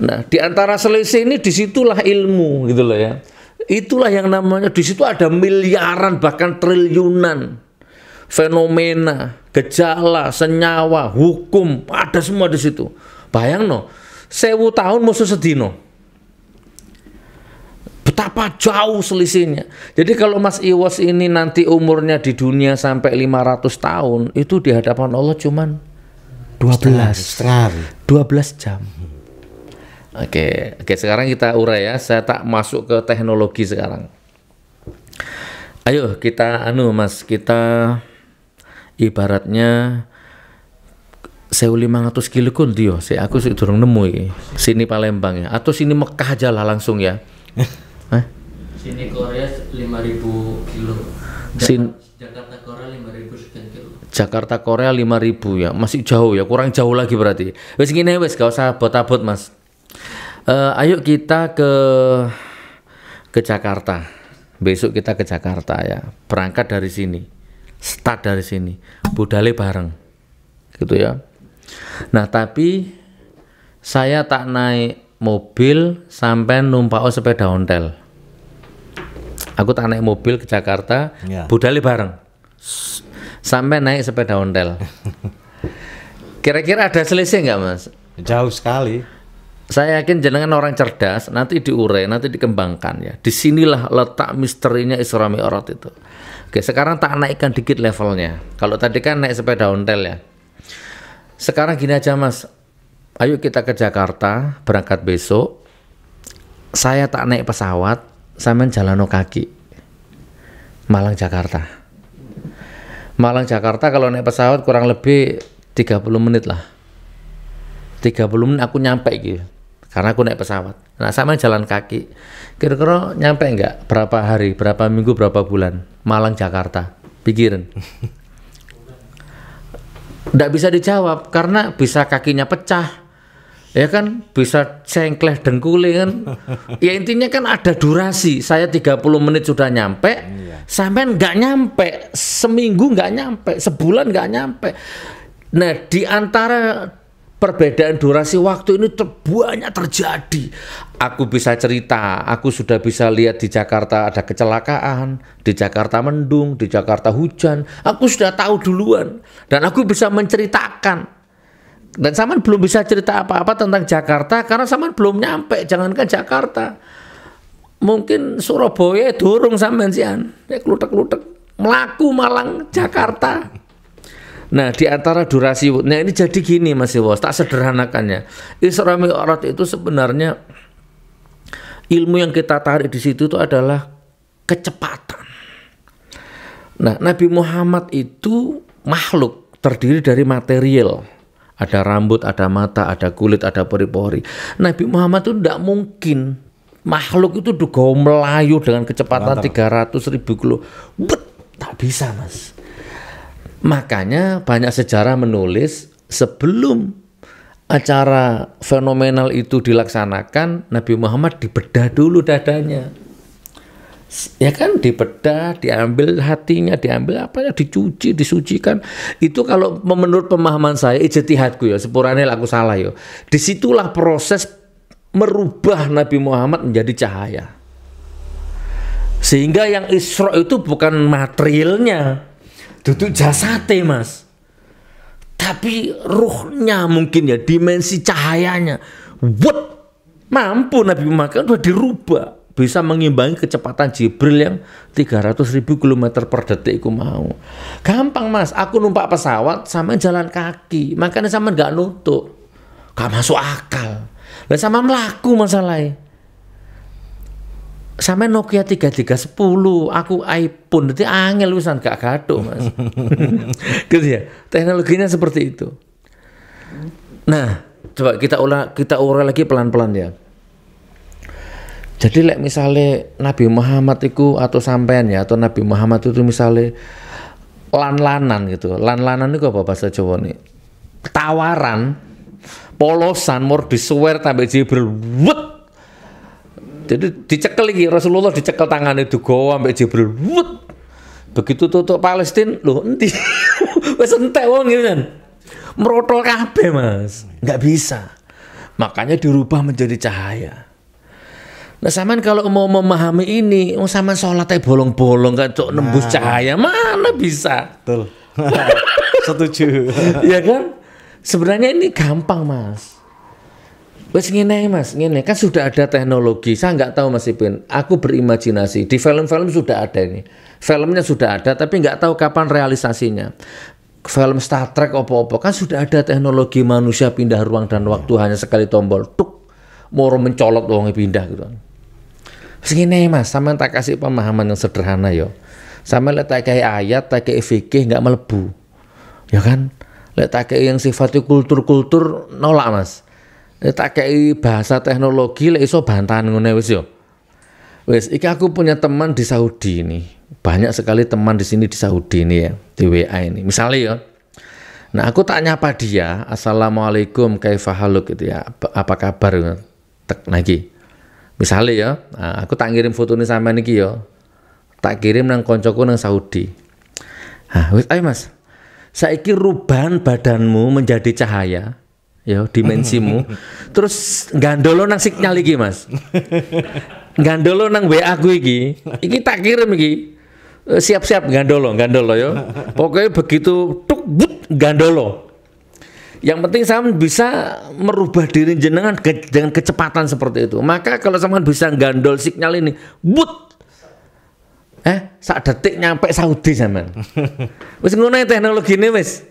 Nah, di antara selisih ini disitulah ilmu gitu loh ya. Itulah yang namanya di situ ada miliaran bahkan triliunan fenomena, gejala, senyawa, hukum, ada semua di situ. Bayang no, sewu tahun musuh sedino. Betapa jauh selisihnya. Jadi kalau Mas Iwas ini nanti umurnya di dunia sampai 500 tahun, itu di hadapan Allah cuman 12 setengah dua belas jam. Hmm. Oke, okay. oke okay, sekarang kita urai ya. Saya tak masuk ke teknologi sekarang. Ayo kita anu Mas, kita ibaratnya sewu lima ratus kilo kun dia si aku sih turun nemu sini Palembang ya atau sini Mekah aja lah langsung ya eh? sini Korea lima ribu kilo Sin Jakarta Korea 5000 ya. Masih jauh ya, kurang jauh lagi berarti. Wes gini wes gak usah botabot Mas. Uh, ayo kita ke ke Jakarta. Besok kita ke Jakarta ya. Berangkat dari sini. Start dari sini. Budale bareng. Gitu ya. Nah, tapi saya tak naik mobil sampai numpak sepeda ontel. Aku tak naik mobil ke Jakarta, ya. budale bareng sampai naik sepeda ontel. Kira-kira ada selisih nggak mas? Jauh sekali. Saya yakin jenengan orang cerdas, nanti diurai, nanti dikembangkan ya. Disinilah letak misterinya Isra Mi'raj itu. Oke, sekarang tak naikkan dikit levelnya. Kalau tadi kan naik sepeda ontel ya. Sekarang gini aja mas, ayo kita ke Jakarta, berangkat besok. Saya tak naik pesawat, saya jalan kaki. Malang Jakarta. Malang Jakarta kalau naik pesawat kurang lebih 30 menit lah 30 menit aku nyampe gitu karena aku naik pesawat nah sama jalan kaki kira-kira nyampe nggak berapa hari berapa minggu berapa bulan Malang Jakarta pikirin enggak bisa dijawab karena bisa kakinya pecah ya kan bisa cengkleh dengkule kan ya intinya kan ada durasi saya 30 menit sudah nyampe iya. sampai nggak nyampe seminggu nggak nyampe sebulan nggak nyampe nah di antara perbedaan durasi waktu ini terbukanya terjadi. Aku bisa cerita, aku sudah bisa lihat di Jakarta ada kecelakaan, di Jakarta mendung, di Jakarta hujan. Aku sudah tahu duluan dan aku bisa menceritakan dan Saman belum bisa cerita apa-apa tentang Jakarta karena Saman belum nyampe. Jangankan Jakarta, mungkin Surabaya Durung saman sian, ya kelutek-kelutek. melaku Malang Jakarta. Nah, di antara durasi, nah ini jadi gini Mas Iwas, tak sederhanakannya. Isra Mi'raj itu sebenarnya ilmu yang kita tarik di situ itu adalah kecepatan. Nah, Nabi Muhammad itu makhluk terdiri dari material. Ada rambut, ada mata, ada kulit, ada pori-pori. Nabi Muhammad itu tidak mungkin makhluk itu duga melayu dengan kecepatan tiga ratus ribu kilo. Bet, tak bisa mas. Makanya banyak sejarah menulis sebelum acara fenomenal itu dilaksanakan Nabi Muhammad dibedah dulu dadanya ya kan dibedah, diambil hatinya, diambil apa ya dicuci, disucikan. Itu kalau menurut pemahaman saya, ijtihadku ya, sepurane aku salah ya. Disitulah proses merubah Nabi Muhammad menjadi cahaya. Sehingga yang Isra itu bukan materialnya, duduk jasate mas. Tapi ruhnya mungkin ya, dimensi cahayanya. What? Mampu Nabi Muhammad kan sudah dirubah bisa mengimbangi kecepatan Jibril yang 300 ribu kilometer per detik ku mau. Gampang mas, aku numpak pesawat sama jalan kaki, makanya sama nggak nutup, gak masuk akal. Lah sama melaku masalahnya. E. Sama Nokia 3310, aku iPhone, nanti angel lusan gak gaduh mas. gitu ya, teknologinya seperti itu. Nah, coba kita ulang kita ulang lagi pelan-pelan ya jadi lek misale Nabi Muhammad itu atau sampean ya atau Nabi Muhammad itu misale lan-lanan gitu. Lan-lanan itu apa bahasa Jawa nih? Tawaran, polosan, mur disuwer tambah Jibril. Wut! Jadi dicekel lagi Rasulullah dicekel tangane dugo sampai Jibril. Wut! Begitu tutup Palestina, loh enti. Wes entek wong gitu kan. Merotol kabeh, Mas. Enggak bisa. Makanya dirubah menjadi cahaya Nah saman kalau mau memahami ini, oh sama sholat teh bolong-bolong kan cok nembus nah. cahaya mana bisa? Betul. Setuju. Iya kan? Sebenarnya ini gampang mas. Wes ngene mas, ngene kan sudah ada teknologi. Saya nggak tahu mas Ipin. Aku berimajinasi. Di film-film sudah ada ini. Filmnya sudah ada, tapi nggak tahu kapan realisasinya film Star Trek opo-opo kan sudah ada teknologi manusia pindah ruang dan waktu iya. hanya sekali tombol tuk moro mencolot wong pindah gitu Segini mas, sama tak kasih pemahaman yang sederhana yo. Sama letak kayak ayat, tak kayak fikih nggak melebu, ya kan? Letak kayak yang sifatnya kultur-kultur nolak mas. Letak kayak bahasa teknologi, lihat iso bantahan ngono wes yo. Wes, iki aku punya teman di Saudi ini. Banyak sekali teman di sini di Saudi ini ya, di WA ini. Misalnya yo, Nah aku tak nyapa dia, assalamualaikum kaifah haluk gitu ya, apa, apa kabar? Gitu. Tek lagi. Nah, Misalnya ya, nah, aku tak ngirim foto ini sama niki ya. Tak kirim nang koncoku nang Saudi. Hah, wis ayo Mas. Saiki ruban badanmu menjadi cahaya ya dimensimu terus gandolo nang signal iki Mas gandolo nang WA aku iki iki tak kirim iki eh, siap-siap gandolo gandolo yo ya. pokoknya begitu tuk but gandolo yang penting saya bisa merubah diri jenengan ke, dengan kecepatan seperti itu. Maka kalau saya bisa gandol sinyal ini, but Eh, saat detik nyampe Saudi sampean. wis ngono ya teknologi ini wis.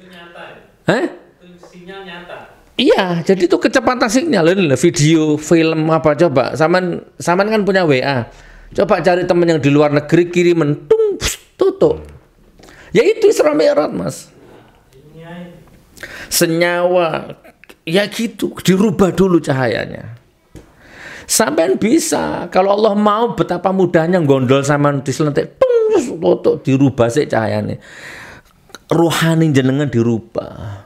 Eh? Sinyal nyata. Iya, jadi itu kecepatan sinyal ini video, film apa coba. Saman saman kan punya WA. Coba cari temen yang di luar negeri kirim, mentung tutup. Ya itu Isra Mi'raj, Mas senyawa ya gitu dirubah dulu cahayanya sampean bisa kalau Allah mau betapa mudahnya gondol sama diselentik justru tutup dirubah sih cahayanya rohani jenengan dirubah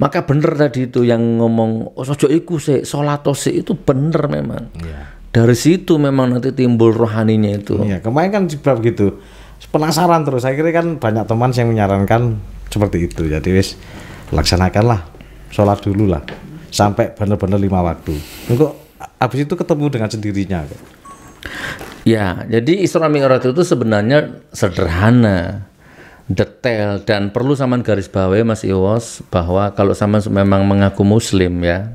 maka bener tadi itu yang ngomong oh, sojo iku sih sih itu bener memang yeah. dari situ memang nanti timbul rohaninya itu ya kemarin kan juga begitu penasaran terus saya kira kan banyak teman yang menyarankan seperti itu jadi wis laksanakanlah sholat dulu lah sampai benar-benar lima waktu kok habis itu ketemu dengan sendirinya ya jadi Isra Mi'raj itu sebenarnya sederhana detail dan perlu saman garis bawahi Mas Iwas bahwa kalau sama memang mengaku muslim ya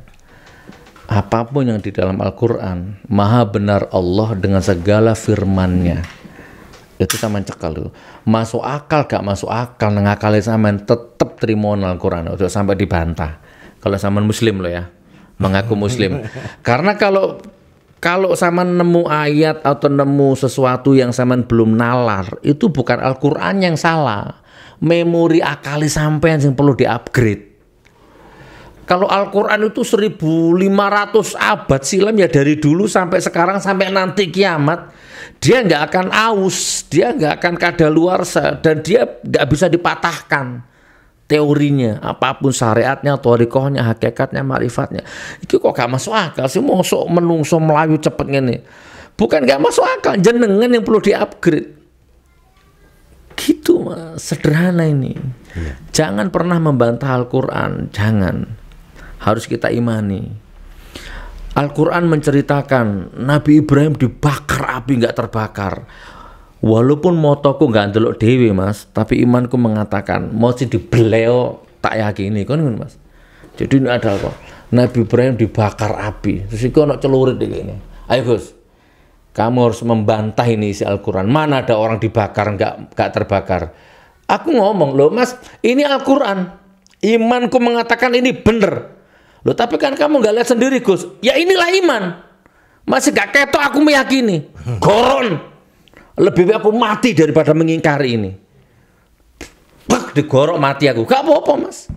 apapun yang di dalam Al-Qur'an maha benar Allah dengan segala firman-Nya itu sama cekal itu masuk akal gak masuk akal ngakali sama tetap tetep Al-Qur'an itu sampai dibantah kalau saman muslim lo ya mengaku muslim karena kalau kalau sama nemu ayat atau nemu sesuatu yang sama belum nalar itu bukan Al-Qur'an yang salah memori akali sampean yang perlu diupgrade kalau Al-Quran itu 1500 abad silam ya dari dulu sampai sekarang sampai nanti kiamat dia nggak akan aus, dia nggak akan kada luar dan dia nggak bisa dipatahkan teorinya, apapun syariatnya, torikohnya, hakikatnya, marifatnya. Itu kok gak masuk akal sih, mau menungso melayu cepet gini Bukan gak masuk akal, jenengan yang perlu diupgrade. Gitu mas, sederhana ini. Iya. Jangan pernah membantah Al-Quran, jangan harus kita imani. Al-Quran menceritakan Nabi Ibrahim dibakar api nggak terbakar. Walaupun motoku nggak ndelok dewi mas, tapi imanku mengatakan mau sih dibeleo tak ini kan mas. Jadi ini ada apa? Nabi Ibrahim dibakar api. Terus itu anak celurit ini. Ayo Gus, kamu harus membantah ini isi Al-Quran. Mana ada orang dibakar nggak nggak terbakar? Aku ngomong loh mas, ini Al-Quran. Imanku mengatakan ini benar Loh tapi kan kamu nggak lihat sendiri Gus. Ya inilah iman. Masih gak ketok aku meyakini. Hmm. Goron. Lebih baik aku mati daripada mengingkari ini. Bak digorok mati aku. Gak apa-apa mas.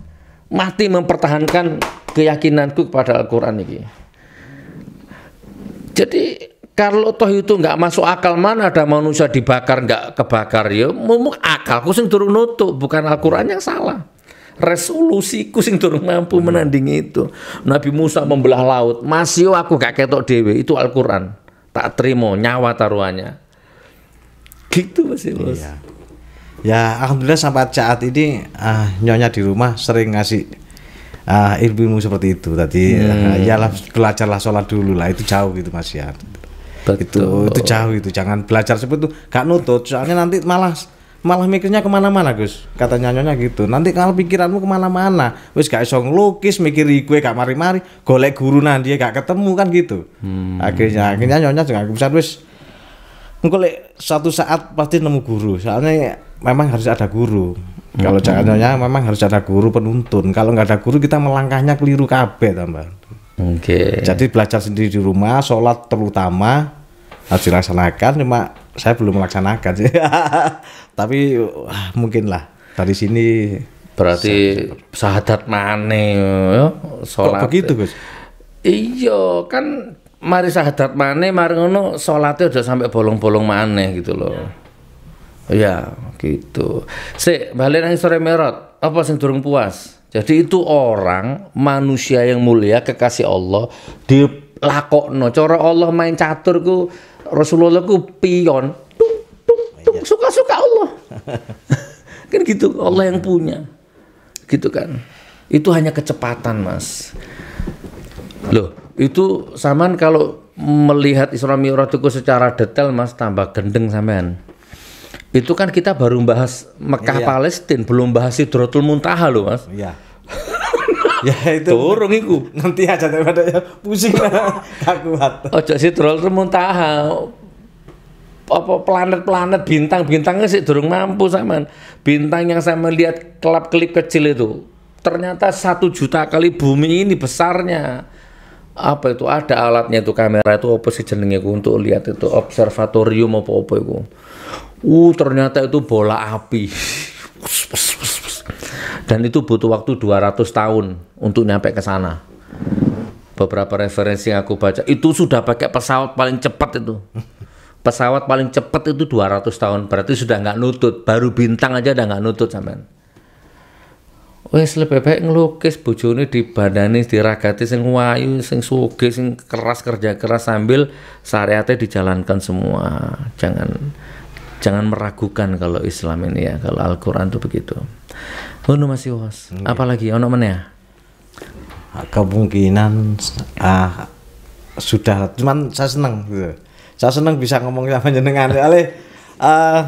Mati mempertahankan keyakinanku kepada Al-Quran ini. Jadi kalau toh itu nggak masuk akal mana ada manusia dibakar nggak kebakar ya, mumuk akalku sing turun nutup bukan Al-Quran yang salah resolusiku sing durung mampu menandingi itu. Nabi Musa membelah laut, masih aku gak ketok dewe, itu Al-Qur'an. Tak terima nyawa taruhannya. Gitu Mas Ilos. Iya. Ya, alhamdulillah sampai saat ini uh, nyonya di rumah sering ngasih uh, ah, ilmu seperti itu tadi. Hmm. Ah, ya lah belajarlah sholat dulu lah, itu jauh gitu Mas ya. Betul. Itu, itu jauh itu, jangan belajar seperti itu, gak nutut, soalnya nanti malas malah mikirnya kemana-mana Gus kata nyanyonya gitu nanti kalau pikiranmu kemana-mana wis gak iso ngelukis mikir gue gak mari-mari golek guru nanti gak ketemu kan gitu hmm. akhirnya akhirnya nyonya juga bisa wis golek satu saat pasti nemu guru soalnya memang harus ada guru hmm. kalau jangan nyonya memang harus ada guru penuntun kalau nggak ada guru kita melangkahnya keliru kabeh tambah Oke. Okay. Jadi belajar sendiri di rumah, sholat terutama, harus dilaksanakan cuma saya belum melaksanakan sih tapi wah, mungkin lah dari sini berarti sahadat mana sholat Kok begitu Gus iya kan mari sahadat mana mari ngono sholatnya udah sampai bolong-bolong mana gitu loh ya, ya gitu si balik nangis sore merot apa sih durung puas jadi itu orang manusia yang mulia kekasih Allah di no, cara Allah main catur ku Rasulullah ku pion tuk tuk oh, iya. tuk suka-suka Allah kan gitu Allah yang punya gitu kan itu hanya kecepatan mas loh itu saman kalau melihat Isra Mi'raj itu secara detail mas tambah gendeng sampean itu kan kita baru bahas Mekah iya. Palestina belum bahas Sidratul Muntaha loh mas iya ya itu. Turung iku. Nanti aja daripada pusing gak kuat. Ojo si troll remuntaha. apa planet-planet bintang-bintangnya sih durung mampu sama bintang yang saya melihat kelap kelip kecil itu ternyata satu juta kali bumi ini besarnya apa itu ada alatnya itu kamera itu apa sih jenenge untuk lihat itu observatorium apa apa itu uh ternyata itu bola api Dan itu butuh waktu 200 tahun untuk nyampe ke sana. Beberapa referensi yang aku baca itu sudah pakai pesawat paling cepat itu. Pesawat paling cepat itu 200 tahun. Berarti sudah nggak nutut. Baru bintang aja udah nggak nutut sampean. Wes lebih baik ngelukis bojone dibandani diragati sing wayu, sing suge, sing keras kerja keras sambil syariatnya dijalankan semua. Jangan jangan meragukan kalau Islam ini ya, kalau Al-Qur'an itu begitu. Ono masih was. Okay. Apalagi ono meneh? Ya? Ah, kemungkinan ah, sudah cuman saya senang gitu. Saya senang bisa ngomong sama jenengan. Ale uh,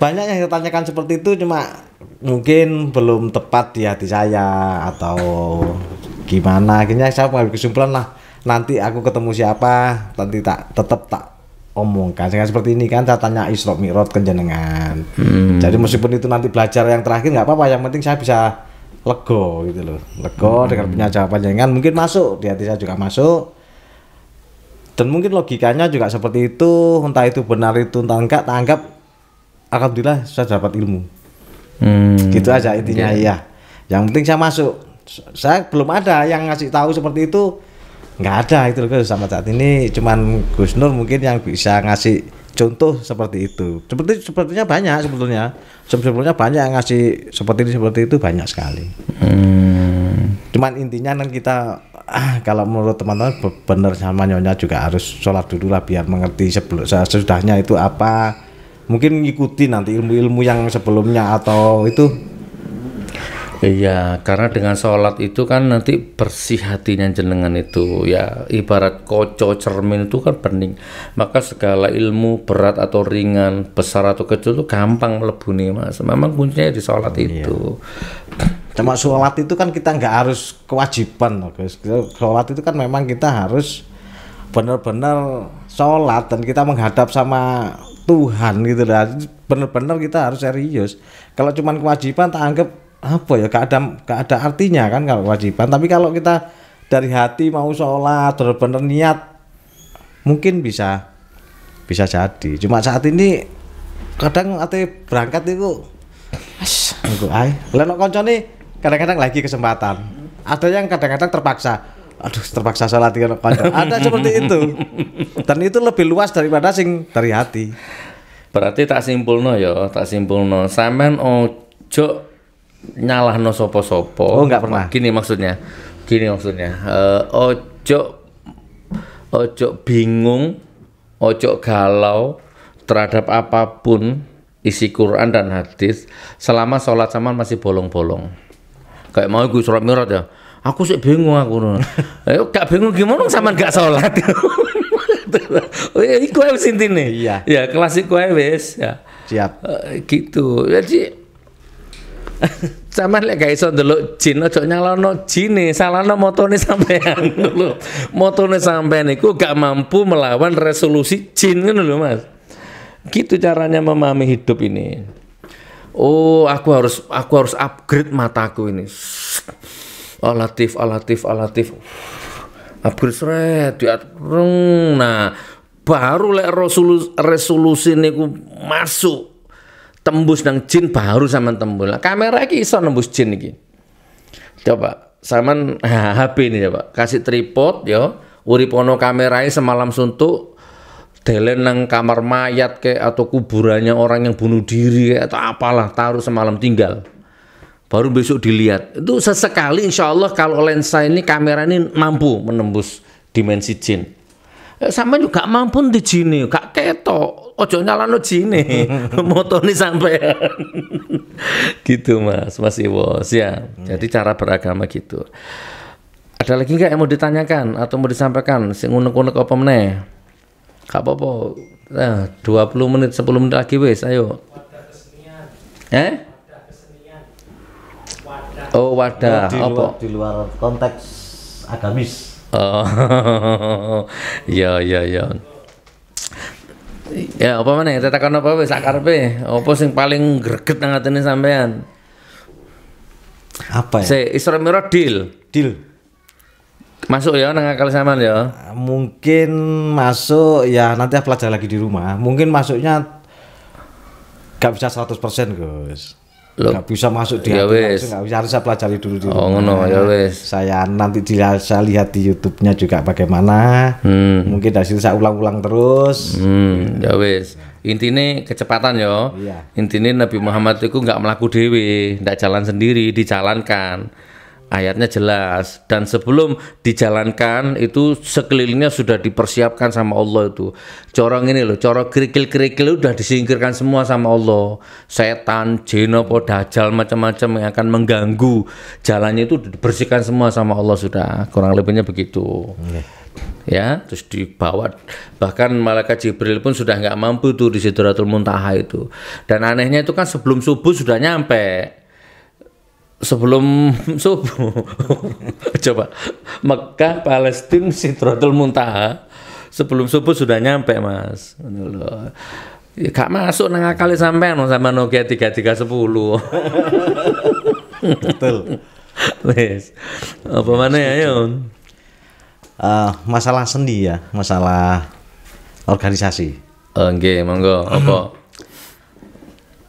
banyak yang ditanyakan seperti itu cuma mungkin belum tepat di hati saya atau gimana akhirnya saya mengambil kesimpulan lah nanti aku ketemu siapa nanti tak tetap tak omongkan jangan seperti ini kan saya tanya Isra Mi'raj kenjenengan hmm. jadi meskipun itu nanti belajar yang terakhir nggak apa-apa yang penting saya bisa lego gitu loh lego hmm. dengan punya jawaban jenengan mungkin masuk di hati saya juga masuk dan mungkin logikanya juga seperti itu entah itu benar itu entah enggak tanggap alhamdulillah saya dapat ilmu hmm. gitu aja intinya yeah. ya iya. yang penting saya masuk saya belum ada yang ngasih tahu seperti itu nggak ada itu loh sama saat ini cuman Gus Nur mungkin yang bisa ngasih contoh seperti itu seperti sepertinya banyak sebetulnya sebetulnya banyak yang ngasih seperti ini seperti itu banyak sekali hmm. cuman intinya kan kita ah kalau menurut teman-teman benar sama nyonya juga harus sholat dulu lah biar mengerti sebelum sesudahnya itu apa mungkin ngikuti nanti ilmu-ilmu yang sebelumnya atau itu Iya, karena dengan sholat itu kan nanti bersih hatinya jenengan itu ya ibarat koco cermin itu kan bening. Maka segala ilmu berat atau ringan, besar atau kecil itu gampang melebuni mas. Memang kuncinya di sholat oh, iya. itu. Iya. Cuma sholat itu kan kita nggak harus kewajiban, guys. Sholat itu kan memang kita harus benar-benar sholat dan kita menghadap sama Tuhan gitu lah. Benar-benar kita harus serius. Kalau cuma kewajiban tak anggap apa ya gak ada gak ada artinya kan kalau kewajiban tapi kalau kita dari hati mau sholat benar-benar niat mungkin bisa bisa jadi cuma saat ini kadang ate berangkat itu aku ay lenok nih. kadang-kadang lagi kesempatan ada yang kadang-kadang terpaksa aduh terpaksa sholat Lenok konco ada seperti itu dan itu lebih luas daripada sing dari hati berarti tak simpulno yo, ya, tak simpul simpulno Samen ojo nyalah no sopo sopo oh nggak pernah gini maksudnya gini maksudnya uh, eh, ojo ojo bingung ojo galau terhadap apapun isi Quran dan hadis selama sholat sama masih bolong-bolong kayak mau gue surat mirat ya aku sih bingung aku ayo eh, gak bingung gimana sama gak sholat oh, iya, iku ya intine iya ya klasik kue wis ya siap uh, gitu jadi sama lek gak iso ndelok jin ojo nyalono jine, salahno motone sampean lho. Motone sampean iku gak mampu melawan resolusi jin ngono lho Mas. Gitu caranya memahami hidup ini. Oh, aku harus aku harus upgrade mataku ini. Alatif, oh, alatif, oh, alatif. Oh, upgrade seret, diatur. Nah, baru lek resolusi, resolusi niku masuk tembus nang jin baru sama tembus, nah, kamera iki iso nembus jin iki coba saman HP ini coba kasih tripod yo uripono kamerai e semalam suntuk delen nang kamar mayat kayak atau kuburannya orang yang bunuh diri kayak atau apalah taruh semalam tinggal baru besok dilihat itu sesekali insya Allah kalau lensa ini kamera ini mampu menembus dimensi jin eh, sama juga mampu di jin gak ketok ojo nyalano jine nih sampai gitu mas mas Iwos ya hmm. jadi cara beragama gitu ada lagi nggak yang mau ditanyakan atau mau disampaikan sing unek-unek apa meneh kak popo nah, 20 menit 10 menit lagi wes ayo wadah eh? kesenian eh wadah kesenian wadah. oh wadah di luar, apa di luar konteks agamis oh ya ya iya, iya, iya. Ya apa mana tetakan apa wis sakarepe apa sing paling greget nang atene sampean? Apa ya? Si Isra deal. Deal. Masuk ya nang akal sampean ya. Mungkin masuk ya nanti pelajari lagi di rumah. Mungkin masuknya gak bisa 100% Gus nggak bisa masuk di ya bisa harus saya pelajari dulu di Oh ngono ya Saya nanti dilihat saya lihat di YouTube-nya juga bagaimana. Hmm. Mungkin dari situ saya ulang-ulang terus. Hmm, ya wis. Intinya kecepatan yo. Iya. Nabi Muhammad itu nggak melaku dewi, nggak jalan sendiri, dijalankan ayatnya jelas dan sebelum dijalankan itu sekelilingnya sudah dipersiapkan sama Allah itu corong ini loh corong kerikil-kerikil sudah disingkirkan semua sama Allah setan jin apa dajal macam-macam yang akan mengganggu jalannya itu dibersihkan semua sama Allah sudah kurang lebihnya begitu ya terus dibawa bahkan malaikat Jibril pun sudah nggak mampu tuh di Sidratul Muntaha itu dan anehnya itu kan sebelum subuh sudah nyampe sebelum subuh coba Mekah Palestina Sidratul Muntaha sebelum subuh sudah nyampe mas ya, gak masuk nang kali ya sampean sama Nokia 3310 betul wes apa mana ya Yun? uh, masalah sendi ya masalah organisasi Oke, eh, okay, monggo apa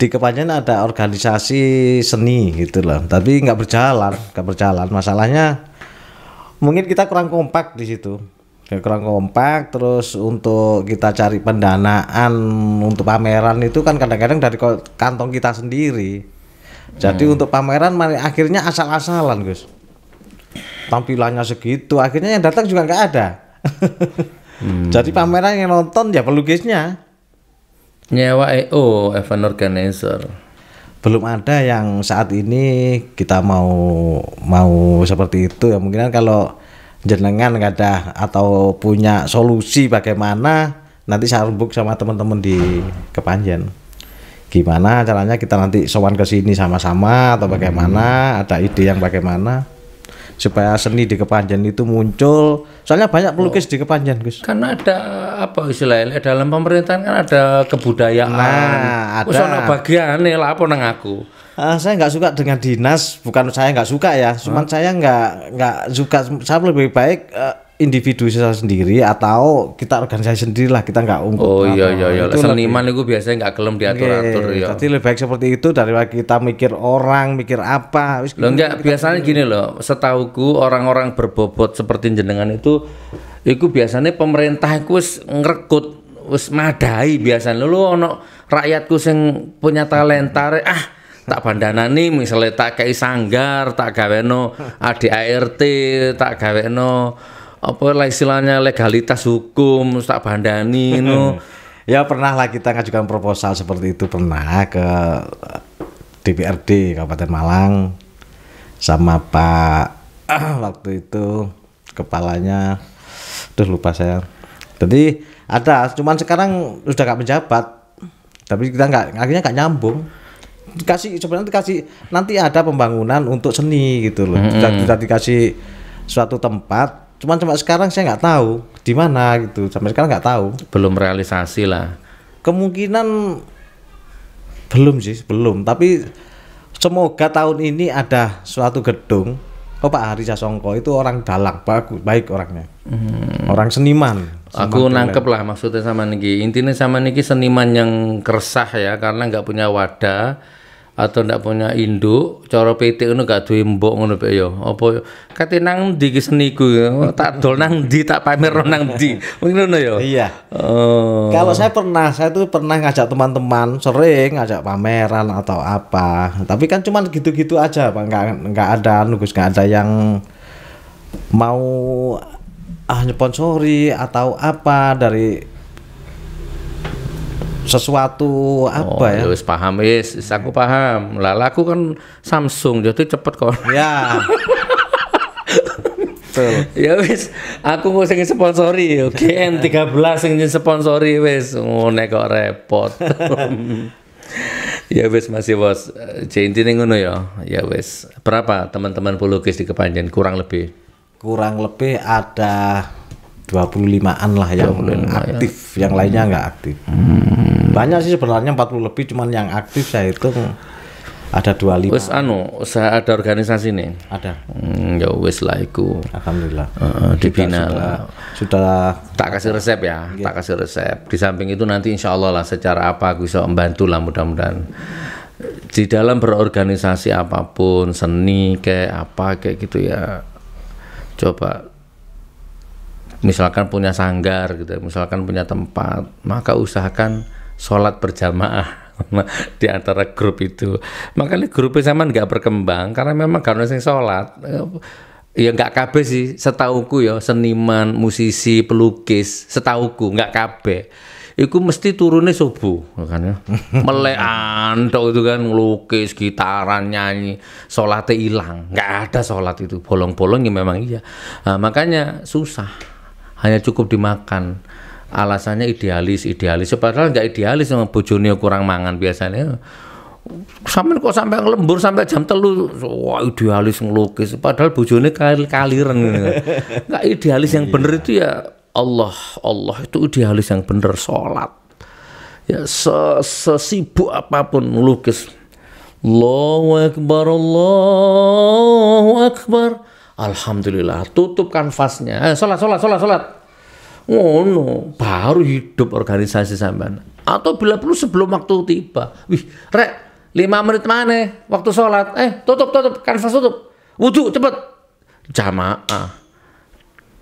di Kepanjen ada organisasi seni gitu loh tapi nggak berjalan nggak berjalan masalahnya mungkin kita kurang kompak di situ ya, kurang kompak terus untuk kita cari pendanaan untuk pameran itu kan kadang-kadang dari kantong kita sendiri jadi hmm. untuk pameran akhirnya asal-asalan Gus tampilannya segitu akhirnya yang datang juga nggak ada hmm. jadi pameran yang nonton ya pelukisnya nyewa EO event organizer belum ada yang saat ini kita mau mau seperti itu ya mungkin kalau jenengan nggak ada atau punya solusi bagaimana nanti saya rembuk sama teman-teman di Kepanjen gimana caranya kita nanti sowan ke sini sama-sama atau bagaimana ada ide yang bagaimana supaya seni di Kepanjen itu muncul. Soalnya banyak oh. pelukis oh. di Kepanjen, Gus. Karena ada apa istilahnya dalam pemerintahan kan ada kebudayaan. Nah, ada. Usana bagian bagiane lah apa nang aku. Uh, saya nggak suka dengan dinas, bukan saya nggak suka ya, cuman huh? saya nggak nggak suka, saya lebih baik uh, individu saya sendiri atau kita organisasi sendiri lah kita nggak ungkap oh iya iya iya itu seniman lebih, itu biasanya nggak kelem diatur okay. atur ya jadi lebih baik seperti itu daripada kita mikir orang mikir apa lo nggak biasanya kita... gini loh setahuku orang-orang berbobot seperti jenengan itu itu biasanya pemerintah itu ngerekut wis madai biasanya lu ono rakyatku sing punya talenta ah tak nih misalnya tak kayak sanggar tak gaweno ART, tak gaweno apa lah istilahnya legalitas hukum tak bandani hmm. no. ya pernah lah kita ngajukan proposal seperti itu pernah ke DPRD eh, Kabupaten Malang sama Pak waktu itu kepalanya terus lupa saya jadi ada cuman sekarang sudah gak menjabat tapi kita nggak akhirnya nggak nyambung dikasih sebenarnya dikasih nanti ada pembangunan untuk seni gitu loh mm -hmm. kita dikasih suatu tempat cuman cuma sekarang saya nggak tahu di mana gitu sampai sekarang nggak tahu belum realisasi lah kemungkinan belum sih belum tapi semoga tahun ini ada suatu gedung oh Pak Hari Sasongko itu orang dalang bagus baik orangnya hmm. orang seniman aku nangkep lah maksudnya sama Niki intinya sama Niki seniman yang keresah ya karena nggak punya wadah atau ndak punya induk cara PT ngono gak duwe mbok ngono pek yo ya. apa ya? kate nang ndi ki seniku ya? oh, tak dol nang ndi tak pamer nang ndi oh, ngono yo iya oh. kalau saya pernah saya tuh pernah ngajak teman-teman sering ngajak pameran atau apa tapi kan cuman gitu-gitu aja Pak nggak nggak ada nugus nggak ada yang mau ah nyponsori atau apa dari sesuatu apa oh, ya? Wis paham wis, aku paham. Lah aku kan Samsung jadi cepet kok. Ya. ya wis, aku mau sing sponsori yo. GN13 sing sponsori wis mau kok repot. ya wis masih bos. Intine ngono ya. Ya wis. Berapa teman-teman pelukis di Kepanjen kurang lebih? Kurang lebih ada 25-an lah yang 25 ya. aktif, ya. yang lainnya nggak aktif. Hmm. Banyak sih sebenarnya 40 lebih cuman yang aktif saya itu ada dua lima. Wes anu, saya ada organisasi nih. Ada. Hmm, ya wes lah iku. Alhamdulillah. Uh, dibina sudah, lah. Sudah tak kasih resep ya, gitu. tak kasih resep. Di samping itu nanti insya Allah lah secara apa aku bisa membantu lah mudah-mudahan di dalam berorganisasi apapun seni kayak apa kayak gitu ya coba misalkan punya sanggar gitu misalkan punya tempat maka usahakan sholat berjamaah di antara grup itu. Makanya grupnya sama nggak berkembang karena memang karena sing sholat. Eh, ya nggak kabe sih, setauku ya seniman, musisi, pelukis, setauku nggak kabe, Iku mesti turunnya subuh, kan ya. melean, tau itu kan ngelukis, gitaran, nyanyi, sholatnya hilang, nggak ada sholat itu, bolong-bolongnya memang iya. Nah, makanya susah, hanya cukup dimakan alasannya idealis idealis ya, padahal nggak idealis sama bojone kurang mangan biasanya sampai kok sampai ngelembur sampai jam telu wah idealis ngelukis padahal bojone kali kaliren nggak idealis yang bener iya. itu ya Allah Allah itu idealis yang bener sholat ya sesibuk apapun lukis. Allahu Akbar Allahu Akbar Alhamdulillah tutup kanvasnya eh, sholat sholat sholat sholat ngono baru hidup organisasi sampean atau bila perlu sebelum waktu tiba wih rek lima menit mana waktu sholat eh tutup tutup kanvas tutup wudhu cepet jamaah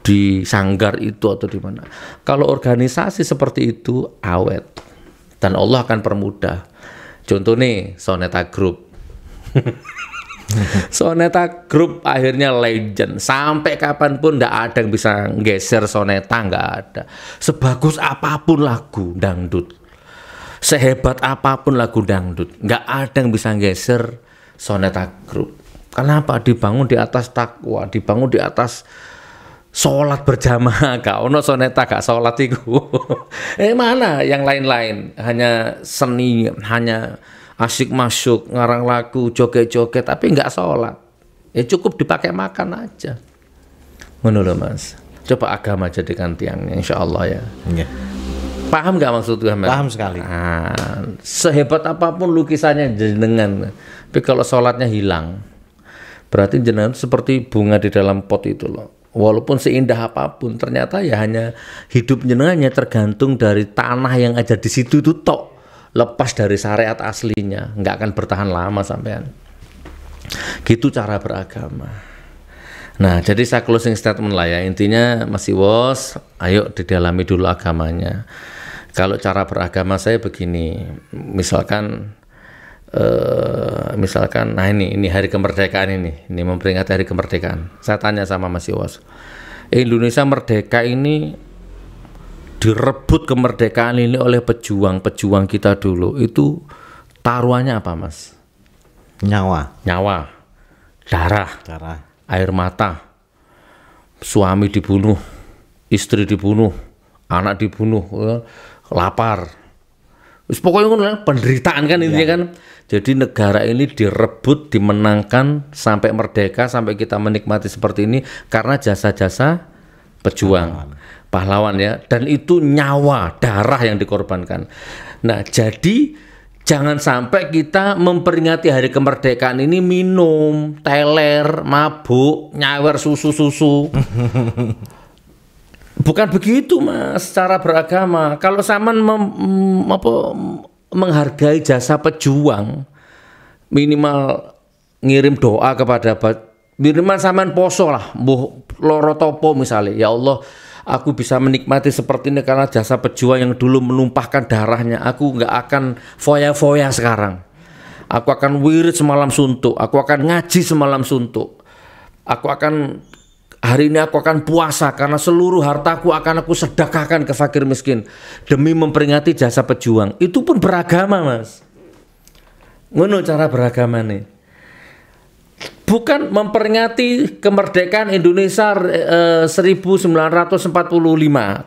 di sanggar itu atau di mana kalau organisasi seperti itu awet dan Allah akan permudah contoh nih soneta group Soneta Group akhirnya legend. Sampai kapanpun tidak ada yang bisa geser Soneta nggak ada. Sebagus apapun lagu dangdut, sehebat apapun lagu dangdut, nggak ada yang bisa geser Soneta Group. Kenapa dibangun di atas takwa, dibangun di atas sholat berjamaah gak ono soneta gak sholat itu? eh mana yang lain-lain hanya seni hanya asik masuk ngarang lagu joget-joget tapi nggak sholat ya cukup dipakai makan aja menurut mas coba agama jadikan tiangnya insya Allah ya yeah. paham nggak maksud gue paham sekali nah, sehebat apapun lukisannya jenengan tapi kalau sholatnya hilang berarti jenengan seperti bunga di dalam pot itu loh walaupun seindah apapun ternyata ya hanya hidup jenengannya tergantung dari tanah yang ada di situ itu tok lepas dari syariat aslinya nggak akan bertahan lama sampean gitu cara beragama nah jadi saya closing statement lah ya intinya masih was ayo didalami dulu agamanya kalau cara beragama saya begini misalkan Uh, misalkan nah ini ini hari kemerdekaan ini ini memperingati hari kemerdekaan saya tanya sama Mas Iwas eh, Indonesia merdeka ini direbut kemerdekaan ini oleh pejuang-pejuang kita dulu itu taruhannya apa mas? Nyawa. Nyawa, darah, darah, air mata, suami dibunuh, istri dibunuh, anak dibunuh, eh, lapar. Pokoknya penderitaan kan ini ya. Iya. kan. Jadi negara ini direbut, dimenangkan sampai merdeka, sampai kita menikmati seperti ini karena jasa-jasa pejuang pahlawan ya dan itu nyawa darah yang dikorbankan nah jadi jangan sampai kita memperingati hari kemerdekaan ini minum teler mabuk nyawer susu susu bukan begitu mas cara beragama kalau saman mem, apa, menghargai jasa pejuang minimal ngirim doa kepada minimal saman poso lah buh loro topo misalnya ya Allah aku bisa menikmati seperti ini karena jasa pejuang yang dulu menumpahkan darahnya aku nggak akan foya-foya sekarang aku akan wirid semalam suntuk aku akan ngaji semalam suntuk aku akan hari ini aku akan puasa karena seluruh hartaku akan aku sedekahkan ke fakir miskin demi memperingati jasa pejuang itu pun beragama mas ngono cara beragama nih bukan memperingati kemerdekaan Indonesia eh, 1945,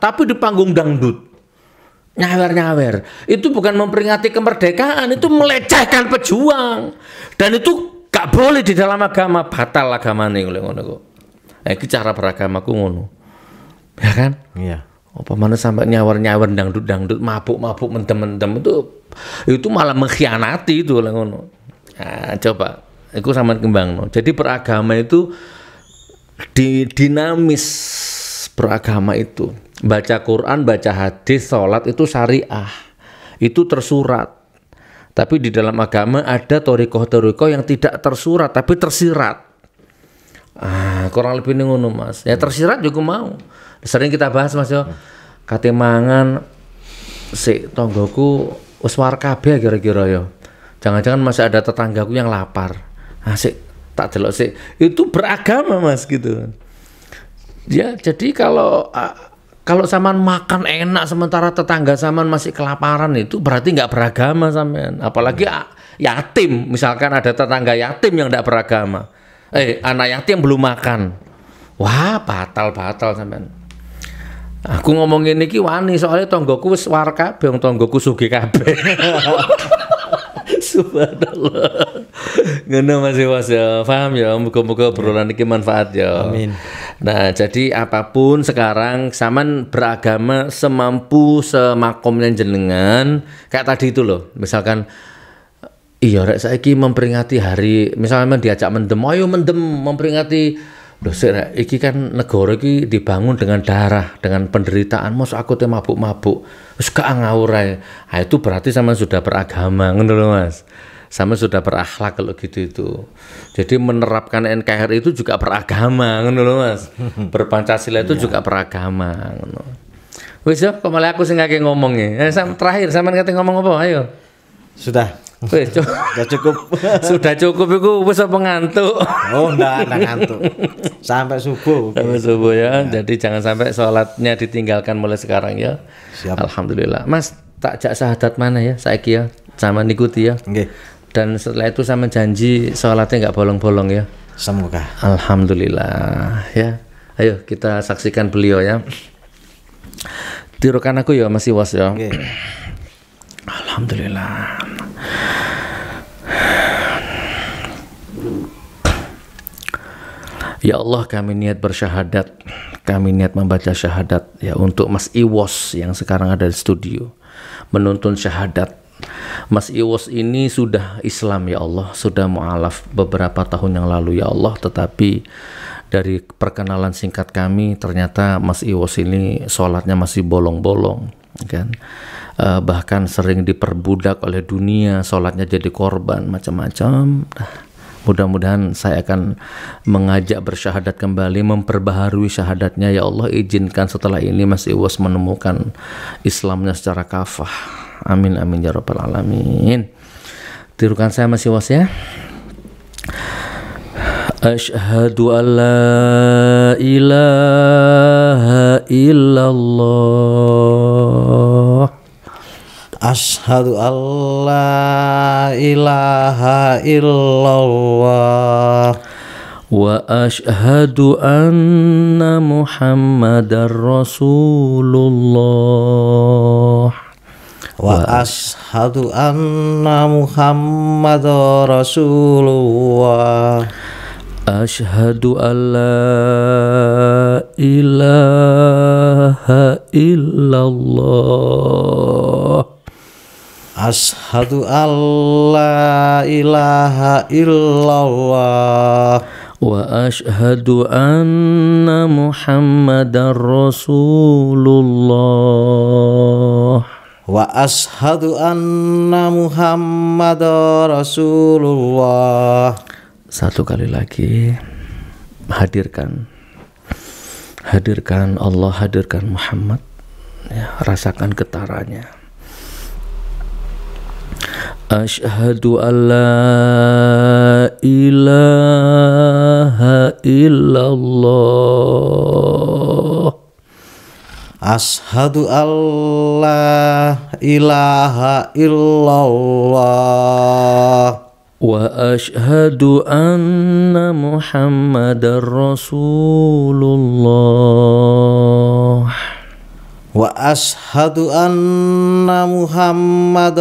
tapi di panggung dangdut. Nyawer-nyawer. Itu bukan memperingati kemerdekaan, itu melecehkan pejuang. Dan itu gak boleh di dalam agama, batal agama nih oleh ngono kok. Eh, nah, beragama cara ku ngono. Ya kan? Iya. Apa mana sampai nyawer-nyawer dangdut-dangdut, mabuk-mabuk mentem-mentem itu itu malah mengkhianati itu oleh ngono. Nah, coba Iku sama kembang. No. Jadi peragama itu di dinamis peragama itu. Baca Quran, baca hadis, sholat itu syariah. Itu tersurat. Tapi di dalam agama ada torikoh-torikoh yang tidak tersurat tapi tersirat. Ah, kurang lebih nunggu ngono mas. Ya tersirat juga mau. Sering kita bahas mas yo. Ya. katemangan si tonggoku uswar kabeh kira-kira yo. Ya. Jangan-jangan masih ada tetanggaku yang lapar asik ah, tak delok sih itu beragama mas gitu ya jadi kalau kalau saman makan enak sementara tetangga saman masih kelaparan itu berarti nggak beragama saman apalagi yatim misalkan ada tetangga yatim yang nggak beragama eh anak yatim belum makan wah batal batal saman aku ngomong ini ki soalnya tonggoku warka beong tonggokus tonggoku kabe kabeh Subhanallah. Ngono Mas Iwas ya, paham ya, muka-muka berulang ini iya. manfaat ya. Amin. Nah, jadi apapun sekarang saman beragama semampu semakomnya jenengan kayak tadi itu loh. Misalkan iya rek saiki memperingati hari misalnya diajak mendem, ayo mendem memperingati Dosa, iki kan negara iki dibangun dengan darah, dengan penderitaan. Mas aku tuh mabuk-mabuk, terus keangaurai. ngawur itu berarti sama sudah beragama, ngono loh Mas. Sama sudah berakhlak kalau gitu itu. Jadi menerapkan NKRI itu juga beragama, ngono loh Mas. Berpancasila itu iya. juga beragama, ngono. Wis yo, kok malah aku sing ngomong ngomongnya. E. Eh, terakhir sampean kate ngomong apa? Ayo. Sudah sudah cukup. sudah cukup iku wis apa Oh, enggak, enggak ngantuk. Sampai subuh. Okay. Sampai subuh ya. ya. Jadi jangan sampai sholatnya ditinggalkan mulai sekarang ya. Siap. Alhamdulillah. Mas, takjak sahadat mana ya? Saiki ya. Sama nikuti ya. Okay. Dan setelah itu sama janji sholatnya nggak bolong-bolong ya. Semoga. Alhamdulillah ya. Ayo kita saksikan beliau ya. Tirukan aku ya masih was ya. Okay. Alhamdulillah. Ya Allah kami niat bersyahadat Kami niat membaca syahadat ya Untuk Mas Iwos yang sekarang ada di studio Menuntun syahadat Mas Iwos ini sudah Islam ya Allah Sudah mu'alaf beberapa tahun yang lalu ya Allah Tetapi dari perkenalan singkat kami Ternyata Mas Iwos ini sholatnya masih bolong-bolong kan uh, bahkan sering diperbudak oleh dunia, sholatnya jadi korban macam-macam. Nah, mudah-mudahan saya akan mengajak bersyahadat kembali, memperbaharui syahadatnya. Ya Allah, izinkan setelah ini Mas Iwas menemukan Islamnya secara kafah. Amin amin ya rabbal alamin. Tirukan saya Mas Iwas ya. Ashadu an la ilaha illallah Ashadu an ilaha illallah Wa ashadu anna muhammadar rasulullah Wa ashadu anna muhammadar rasulullah Ashadu an ilaha illallah Ashadu alla ilaha illallah Wa ashadu anna muhammadan rasulullah Wa ashadu anna muhammadan rasulullah Satu kali lagi Hadirkan Hadirkan Allah hadirkan Muhammad ya, Rasakan getarannya Ashadu Allah ilaha illallah Ashadu Allah ilaha illallah Wa ashadu anna muhammadan rasulullah wa ashadu anna muhammad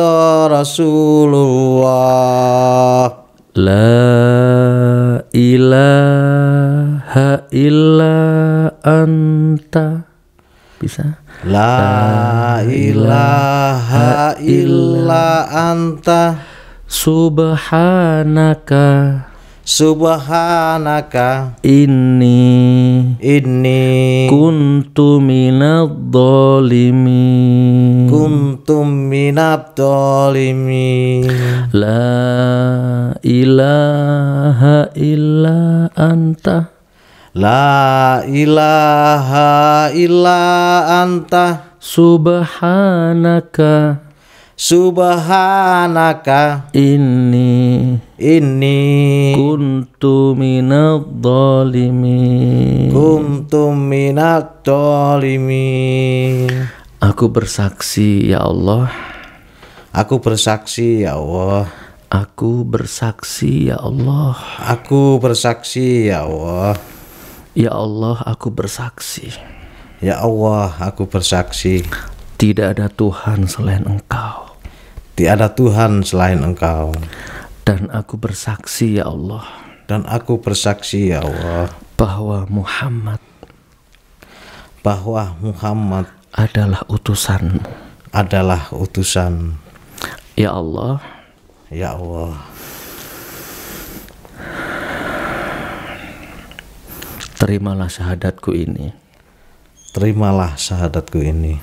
rasulullah la ilaha illa anta bisa la, ilaha illa anta subhanaka Subhanaka ini ini Kuntu minat dolimi Kuntu minat dolimi La ilaha illa anta La ilaha illa anta Subhanaka Subhanaka ini ini kuntu minat dolimi kuntu minat dolimi Aku bersaksi ya Allah Aku bersaksi ya Allah Aku bersaksi ya Allah Aku bersaksi ya Allah Ya Allah aku bersaksi Ya Allah aku bersaksi tidak ada Tuhan selain Engkau. Tiada Tuhan selain Engkau. Dan aku bersaksi ya Allah. Dan aku bersaksi ya Allah. Bahwa Muhammad. Bahwa Muhammad. Adalah utusanmu. Adalah utusan. Ya Allah. Ya Allah. Terimalah syahadatku ini. Terimalah syahadatku ini.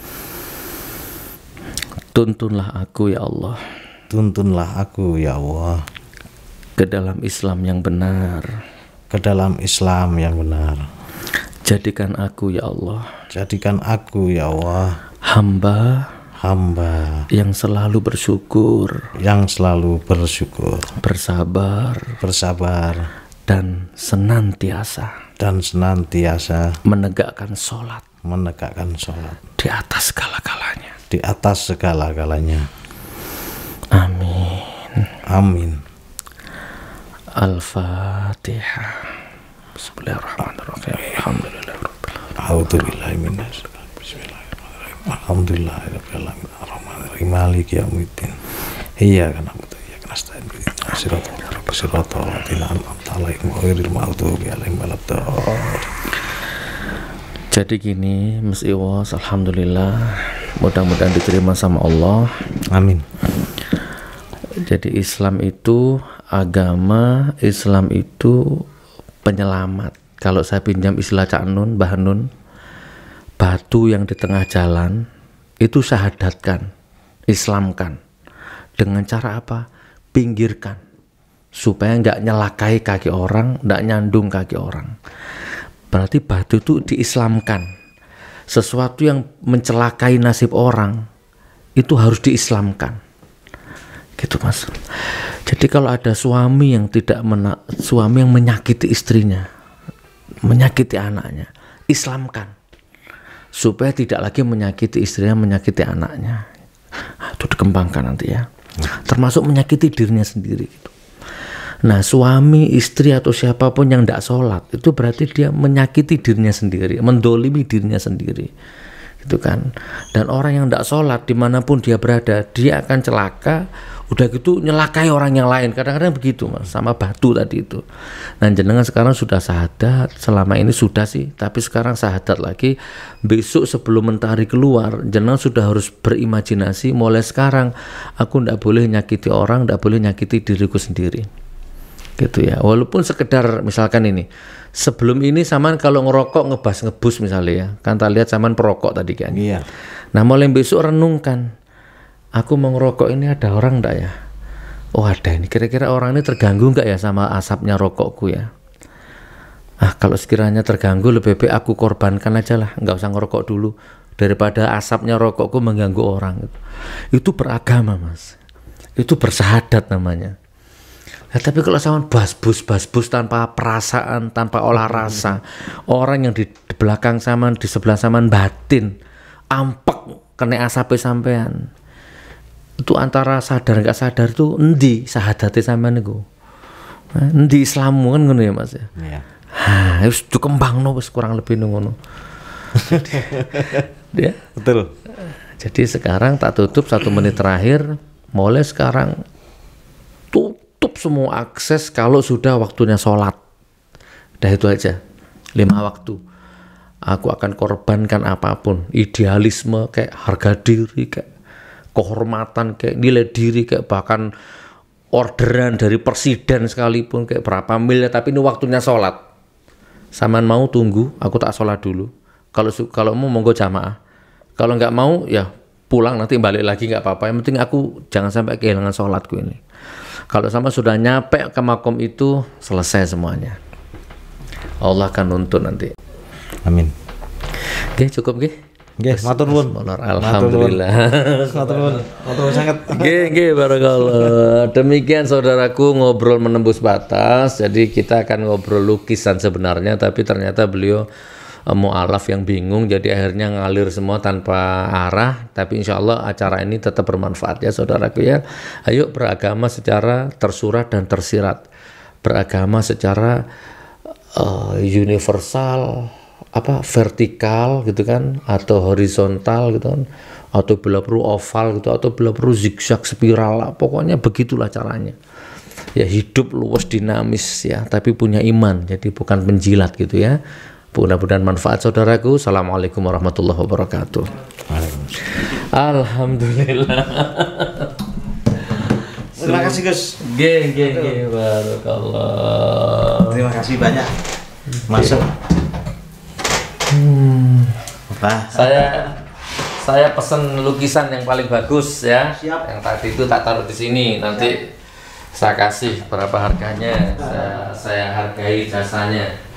Tuntunlah aku ya Allah. Tuntunlah aku ya Allah ke dalam Islam yang benar. Ke dalam Islam yang benar. Jadikan aku ya Allah. Jadikan aku ya Allah. Hamba hamba yang selalu bersyukur, yang selalu bersyukur, bersabar, bersabar, dan senantiasa, dan senantiasa menegakkan sholat, menegakkan sholat di atas segala kalanya. di atas segala kalanya. amin amin al-fatihah Bismillahirrahmanirrahim Alhamdulillah Alhamdulillah Bismillahirrahmanirrahim Alhamdulillah Alhamdulillah Malik Yaumiddin Iya kan aku tuh iya kan astain Siratul Rabbis Siratul Rabbina An'amta alaihim Ghairil ma'udubi alaihim Walabdar jadi gini Mas Iwas Alhamdulillah mudah-mudahan diterima sama Allah amin jadi Islam itu agama Islam itu penyelamat kalau saya pinjam istilah Cak Nun Bah Nun batu yang di tengah jalan itu syahadatkan Islamkan dengan cara apa pinggirkan supaya nggak nyelakai kaki orang nggak nyandung kaki orang Berarti batu itu diislamkan. Sesuatu yang mencelakai nasib orang itu harus diislamkan. Gitu Mas. Jadi kalau ada suami yang tidak mena suami yang menyakiti istrinya, menyakiti anaknya, islamkan supaya tidak lagi menyakiti istrinya, menyakiti anaknya. Itu dikembangkan nanti ya. Hmm. Termasuk menyakiti dirinya sendiri gitu. Nah suami, istri atau siapapun yang tidak sholat itu berarti dia menyakiti dirinya sendiri, mendolimi dirinya sendiri, gitu kan. Dan orang yang tidak sholat dimanapun dia berada, dia akan celaka. Udah gitu nyelakai orang yang lain. Kadang-kadang begitu mas, sama batu tadi itu. Nah jenengan sekarang sudah sahadat, selama ini sudah sih, tapi sekarang sahadat lagi. Besok sebelum mentari keluar, jenengan sudah harus berimajinasi. Mulai sekarang, aku tidak boleh nyakiti orang, tidak boleh nyakiti diriku sendiri gitu ya walaupun sekedar misalkan ini sebelum ini saman kalau ngerokok ngebas ngebus misalnya ya kan tak lihat saman perokok tadi kan iya nah mulai besok renungkan aku mau ngerokok ini ada orang enggak ya oh ada ini kira-kira orang ini terganggu enggak ya sama asapnya rokokku ya ah kalau sekiranya terganggu lebih baik aku korbankan aja lah nggak usah ngerokok dulu daripada asapnya rokokku mengganggu orang itu beragama mas itu bersahadat namanya Ya, tapi kalau sama basbus, bus tanpa perasaan, tanpa olah rasa, hmm. orang yang di, di belakang sama di sebelah sama batin, ampek, kena asap sampean. Itu antara sadar nggak sadar itu endi sahadati sampean niku. Endi Islammu kan ngono ya Mas ya. yeah. Iya. harus ya kembang kembang wis kurang lebih ngono. ya. Betul. Jadi sekarang tak tutup satu menit terakhir, mulai sekarang tuh tutup semua akses kalau sudah waktunya sholat. Dah itu aja. Lima waktu. Aku akan korbankan apapun. Idealisme kayak harga diri, kayak kehormatan, kayak nilai diri, kayak bahkan orderan dari presiden sekalipun kayak berapa mil tapi ini waktunya sholat saman mau tunggu aku tak sholat dulu kalau kalau mau monggo jamaah kalau nggak mau ya pulang nanti balik lagi nggak apa-apa yang penting aku jangan sampai kehilangan sholatku ini kalau sama sudah nyampe ke makom itu selesai semuanya. Allah akan nuntun nanti. Amin. Oke, cukup nggih. Nggih, matur nuwun. Alhamdulillah. Matur nuwun. Matur sangat. Nggih, nggih barakallah. Demikian saudaraku ngobrol menembus batas. Jadi kita akan ngobrol lukisan sebenarnya tapi ternyata beliau Eh, mualaf yang bingung jadi akhirnya ngalir semua tanpa arah tapi insya Allah acara ini tetap bermanfaat ya saudaraku ya ayo beragama secara tersurat dan tersirat beragama secara uh, universal apa vertikal gitu kan atau horizontal gitu kan atau bila perlu oval gitu atau bila perlu zigzag spiral lah. pokoknya begitulah caranya ya hidup luas dinamis ya tapi punya iman jadi bukan penjilat gitu ya Mudah-mudahan manfaat saudaraku. Assalamualaikum warahmatullahi wabarakatuh. Alhamdulillah. Terima kasih Gus. ge, ge. Barakallah. Terima kasih banyak. Masuk. Hmm. Saya saya pesen lukisan yang paling bagus ya. Siap. Yang tadi itu tak taruh di sini. Nanti Siap. saya kasih berapa harganya. Saya, saya hargai jasanya.